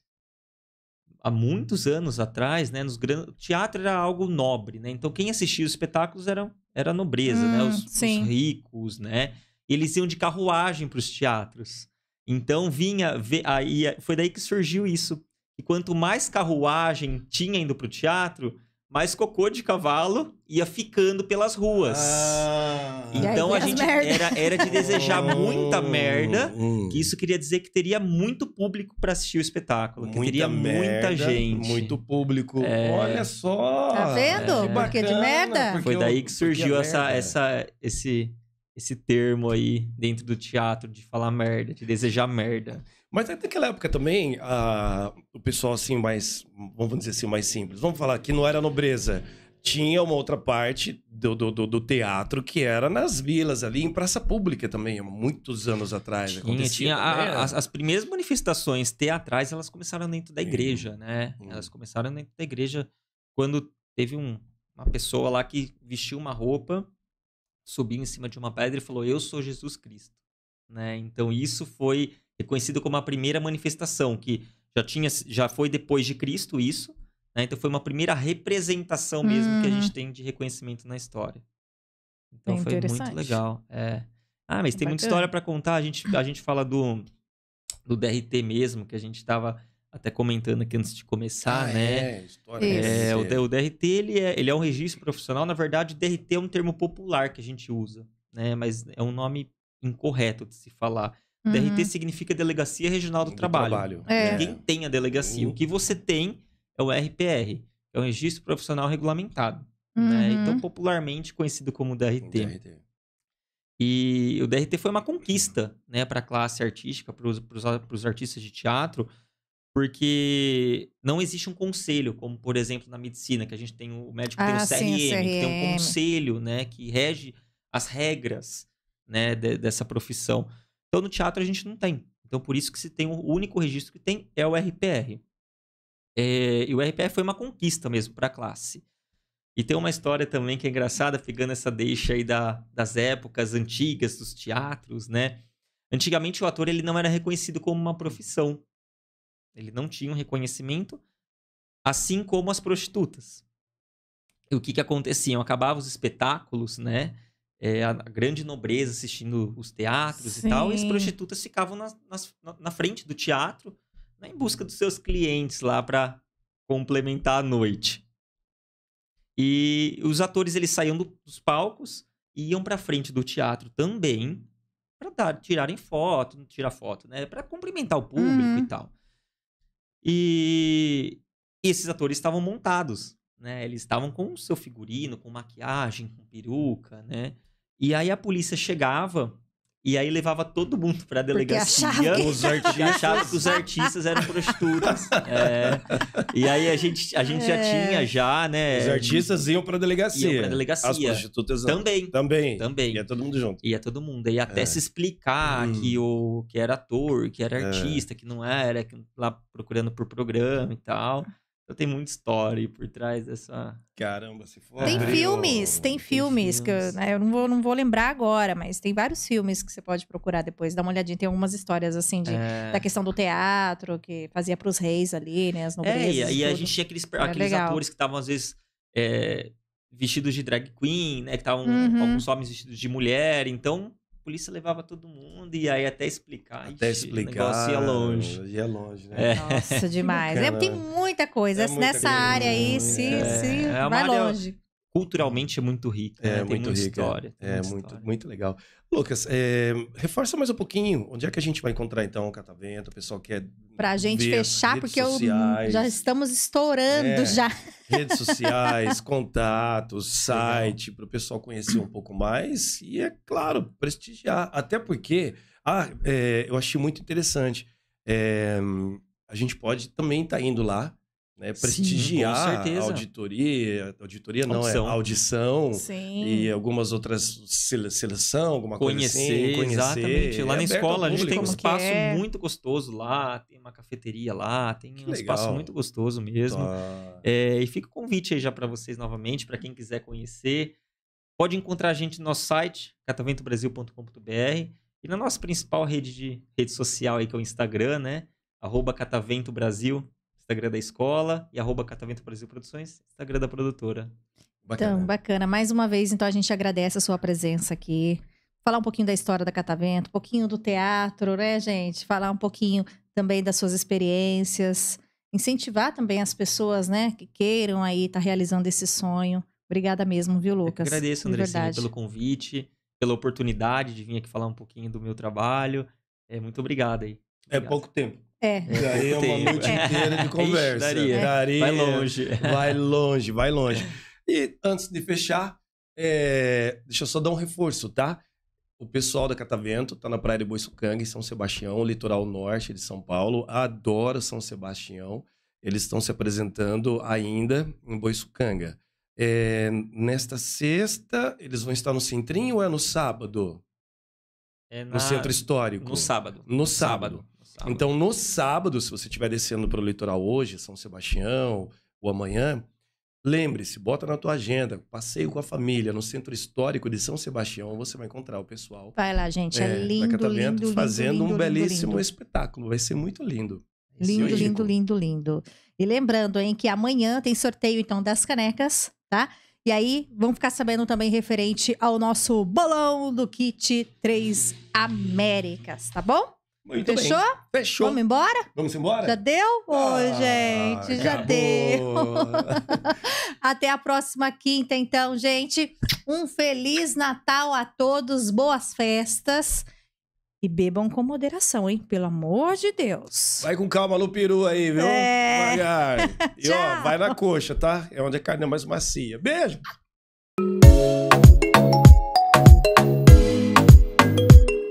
Speaker 3: Há muitos anos atrás, né? Nos O teatro era algo nobre, né? Então quem assistia os espetáculos era, era a nobreza, né? hum, né? Os, os, ricos, né? Eles iam de carruagem para os teatros. Então vinha. Aí, eh, foi daí que surgiu isso. E quanto mais carruagem tinha indo para o teatro, mas cocô de cavalo ia ficando pelas ruas. Ah, então a gente era, era de desejar <laughs> muita merda, hum, hum. que isso queria dizer que teria muito público para assistir o espetáculo, muita que teria merda, muita gente. Muito público. É... Olha só. Tá vendo? É. Porque de merda. Porque Foi daí que surgiu essa, essa esse esse termo aí dentro do teatro de falar merda, de desejar merda. Mas naquela é época também,
Speaker 2: a, o pessoal assim mais, vamos dizer assim, mais simples, vamos falar que não era nobreza. Tinha uma outra parte do, do, do, do teatro que era nas vilas ali, em praça pública
Speaker 3: também, muitos anos atrás. Tinha, tinha a, as, as, primeiras manifestações teatrais, elas começaram dentro da igreja, Sim. né? Sim. Elas começaram dentro da igreja quando teve um, uma pessoa lá que vestiu uma roupa, subiu em cima de uma pedra e falou: Eu sou Jesus Cristo. Né? Então isso foi Reconhecido é como a primeira manifestação, que já, tinha, já foi depois de Cristo isso, né? então foi uma primeira representação mesmo que a uhum. gente tem de reconhecimento na história. Então é foi muito legal. É. Ah, mas é tem Bacana. muita história para contar. A gente, a gente fala do, do DRT mesmo, que a gente estava até comentando aqui antes de começar, ah, né? É, história é, é o, o, DRT ele é, ele é um registro profissional. Na verdade, DRT é um termo popular que a gente usa, né? Mas é um nome incorreto de se falar. Uhum. DRT significa Delegacia Regional do, do Trabalho. trabalho. É. Ninguém tem a delegacia. Uhum. O que você tem é o RPR, é o Registro Profissional Regulamentado. Né? Uhum. Né? Então, popularmente conhecido como DRT. DRT. E o DRT foi uma conquista né, para a classe artística, para os artistas de teatro, porque não existe um conselho, como por exemplo na medicina, que a gente tem o médico ah, tem o CRM, ah, sim, CRM. que tem um conselho, né, que rege as regras, né, de, dessa profissão. Então, no teatro a gente não tem. Então, por isso que se tem o único registro que tem é o RPR. É, e o RPR foi uma conquista mesmo para a classe. E tem uma história também que é engraçada, pegando essa deixa aí da, das épocas antigas, dos teatros, né? Antigamente o ator ele não era reconhecido como uma profissão. Ele não tinha um reconhecimento, assim como as prostitutas. E o que que acontecia? Acabavam os espetáculos, né? é, a grande nobreza assistindo os teatros Sim. e tal, e as prostitutas ficavam na, na, na frente do teatro né, em busca dos seus clientes lá para complementar a noite. E os atores eles saíam do, dos palcos e iam para frente do teatro também para tirarem foto, tirar foto, né, para cumprimentar o público uhum. e tal. E, e esses atores estavam montados, né? Eles estavam com o seu figurino, com maquiagem, com peruca, né? E aí a polícia chegava e aí levava todo mundo pra delegacia. achava que... Os artistas. achava que os artistas eram prostitutas. <laughs> é. E aí a gente, a gente é. já tinha, já, né? Os artistas iam pra delegacia. Iam pra delegacia. As prostitutas também. Também. Também. Ia todo mundo junto. Ia todo mundo. E é. até é. se explicar hum. que, o, que era ator, que era é. artista, que não era, que lá procurando por programa e tal. Então tem muita história por trás dessa. Caramba, se for. Tem abrir, filmes, ou...
Speaker 1: tem, tem filmes, filmes, que né, eu não vou, não vou lembrar agora, mas tem vários filmes que você pode procurar depois, dá uma olhadinha. Tem algumas histórias assim de, é... da questão do teatro, que fazia para os reis ali, né? As nobrezas. É, e, e a gente tinha aqueles, aqueles atores que
Speaker 3: estavam, às vezes. É, vestidos de drag queen, né? Que estavam uhum. alguns homens vestidos de mulher. Então, polícia levava todo mundo e aí até explicar. Até explicar. O negócio ia longe. Ia é longe, né? É. Nossa,
Speaker 4: <laughs> demais.
Speaker 1: É, tem muita coisa. É muita nessa coisa área aí, se, é. se é. é, vai longe
Speaker 3: culturalmente é muito rica. É, né? muito muita rica. É. História, é, muita muito, história. muito legal. Lucas, é,
Speaker 2: reforça mais um pouquinho. Onde é que a gente vai encontrar, então, o Catavento? O pessoal quer.
Speaker 1: Pra gente fechar, porque eu, já estamos estourando é, já. Redes sociais, <laughs>
Speaker 2: contatos, site, para o pessoal conhecer um pouco mais. E, é claro, prestigiar. Até porque, ah, é, eu achei muito interessante. É, a gente pode também estar tá indo lá né, prestigiar Sim, a auditoria, auditoria não, audição. é audição Sim. e algumas outras seleção, alguma conhecer, coisa assim, conhecer. Exatamente. Lá é na escola a gente tem um espaço é. muito
Speaker 3: gostoso lá, tem uma cafeteria lá, tem que um legal. espaço muito gostoso mesmo. Tá. É, e fica o convite aí já para vocês novamente, para quem quiser conhecer. Pode encontrar a gente no nosso site, cataventobrasil.com.br e na nossa principal rede de rede social aí que é o Instagram, né? Arroba Catavento Brasil Instagram da escola e arroba Catavento Brasil Produções, Instagram da produtora. Então, bacana. Então,
Speaker 1: bacana. Mais uma vez, então, a gente agradece a sua presença aqui. Falar um pouquinho da história da Catavento, um pouquinho do teatro, né, gente? Falar um pouquinho também das suas experiências. Incentivar também as pessoas, né, que queiram aí estar tá realizando esse sonho. Obrigada mesmo, viu, Lucas? Eu agradeço, Andressinha, pelo
Speaker 3: convite, pela oportunidade de vir aqui falar um pouquinho do meu trabalho. É, muito obrigado aí. É obrigado. É pouco tempo. É. aí é uma noite inteira de <laughs> conversa. Ixi, daria. É. daria. Vai longe. Vai longe, vai longe. E
Speaker 2: antes de fechar, é... deixa eu só dar um reforço, tá? O pessoal da Catavento tá na Praia de Boiçucanga, em São Sebastião, litoral norte de São Paulo. Adoro São Sebastião. Eles estão se apresentando ainda em Boiçucanga. É, nesta sexta, eles vão estar no Centrinho ou é no sábado?
Speaker 3: É na... No Centro
Speaker 2: Histórico? No sábado. No sábado. Sábado. Então, no sábado, se você estiver descendo para o litoral hoje, São Sebastião ou amanhã, lembre-se, bota na tua agenda, passeio com a família no Centro Histórico de São Sebastião, você vai encontrar o pessoal. Vai lá, gente, é, é lindo, Catavento, lindo, fazendo lindo, um belíssimo lindo. espetáculo, vai ser muito lindo. Lindo, lindo,
Speaker 1: lindo, lindo. E lembrando, hein, que amanhã tem sorteio, então, das canecas, tá? E aí, vamos ficar sabendo também referente ao nosso bolão do kit 3 Américas, tá bom?
Speaker 2: Muito Fechou? Bem. Fechou. Vamos embora? Vamos embora? Já
Speaker 1: deu? Ô, ah, gente, já acabou. deu. <laughs> Até a próxima quinta, então, gente. Um feliz Natal a todos, boas festas. E bebam com moderação, hein? Pelo amor de Deus.
Speaker 2: Vai com calma no peru aí, viu? É. Vai, e ó, <laughs> vai na coxa, tá? É onde a carne é mais macia. Beijo!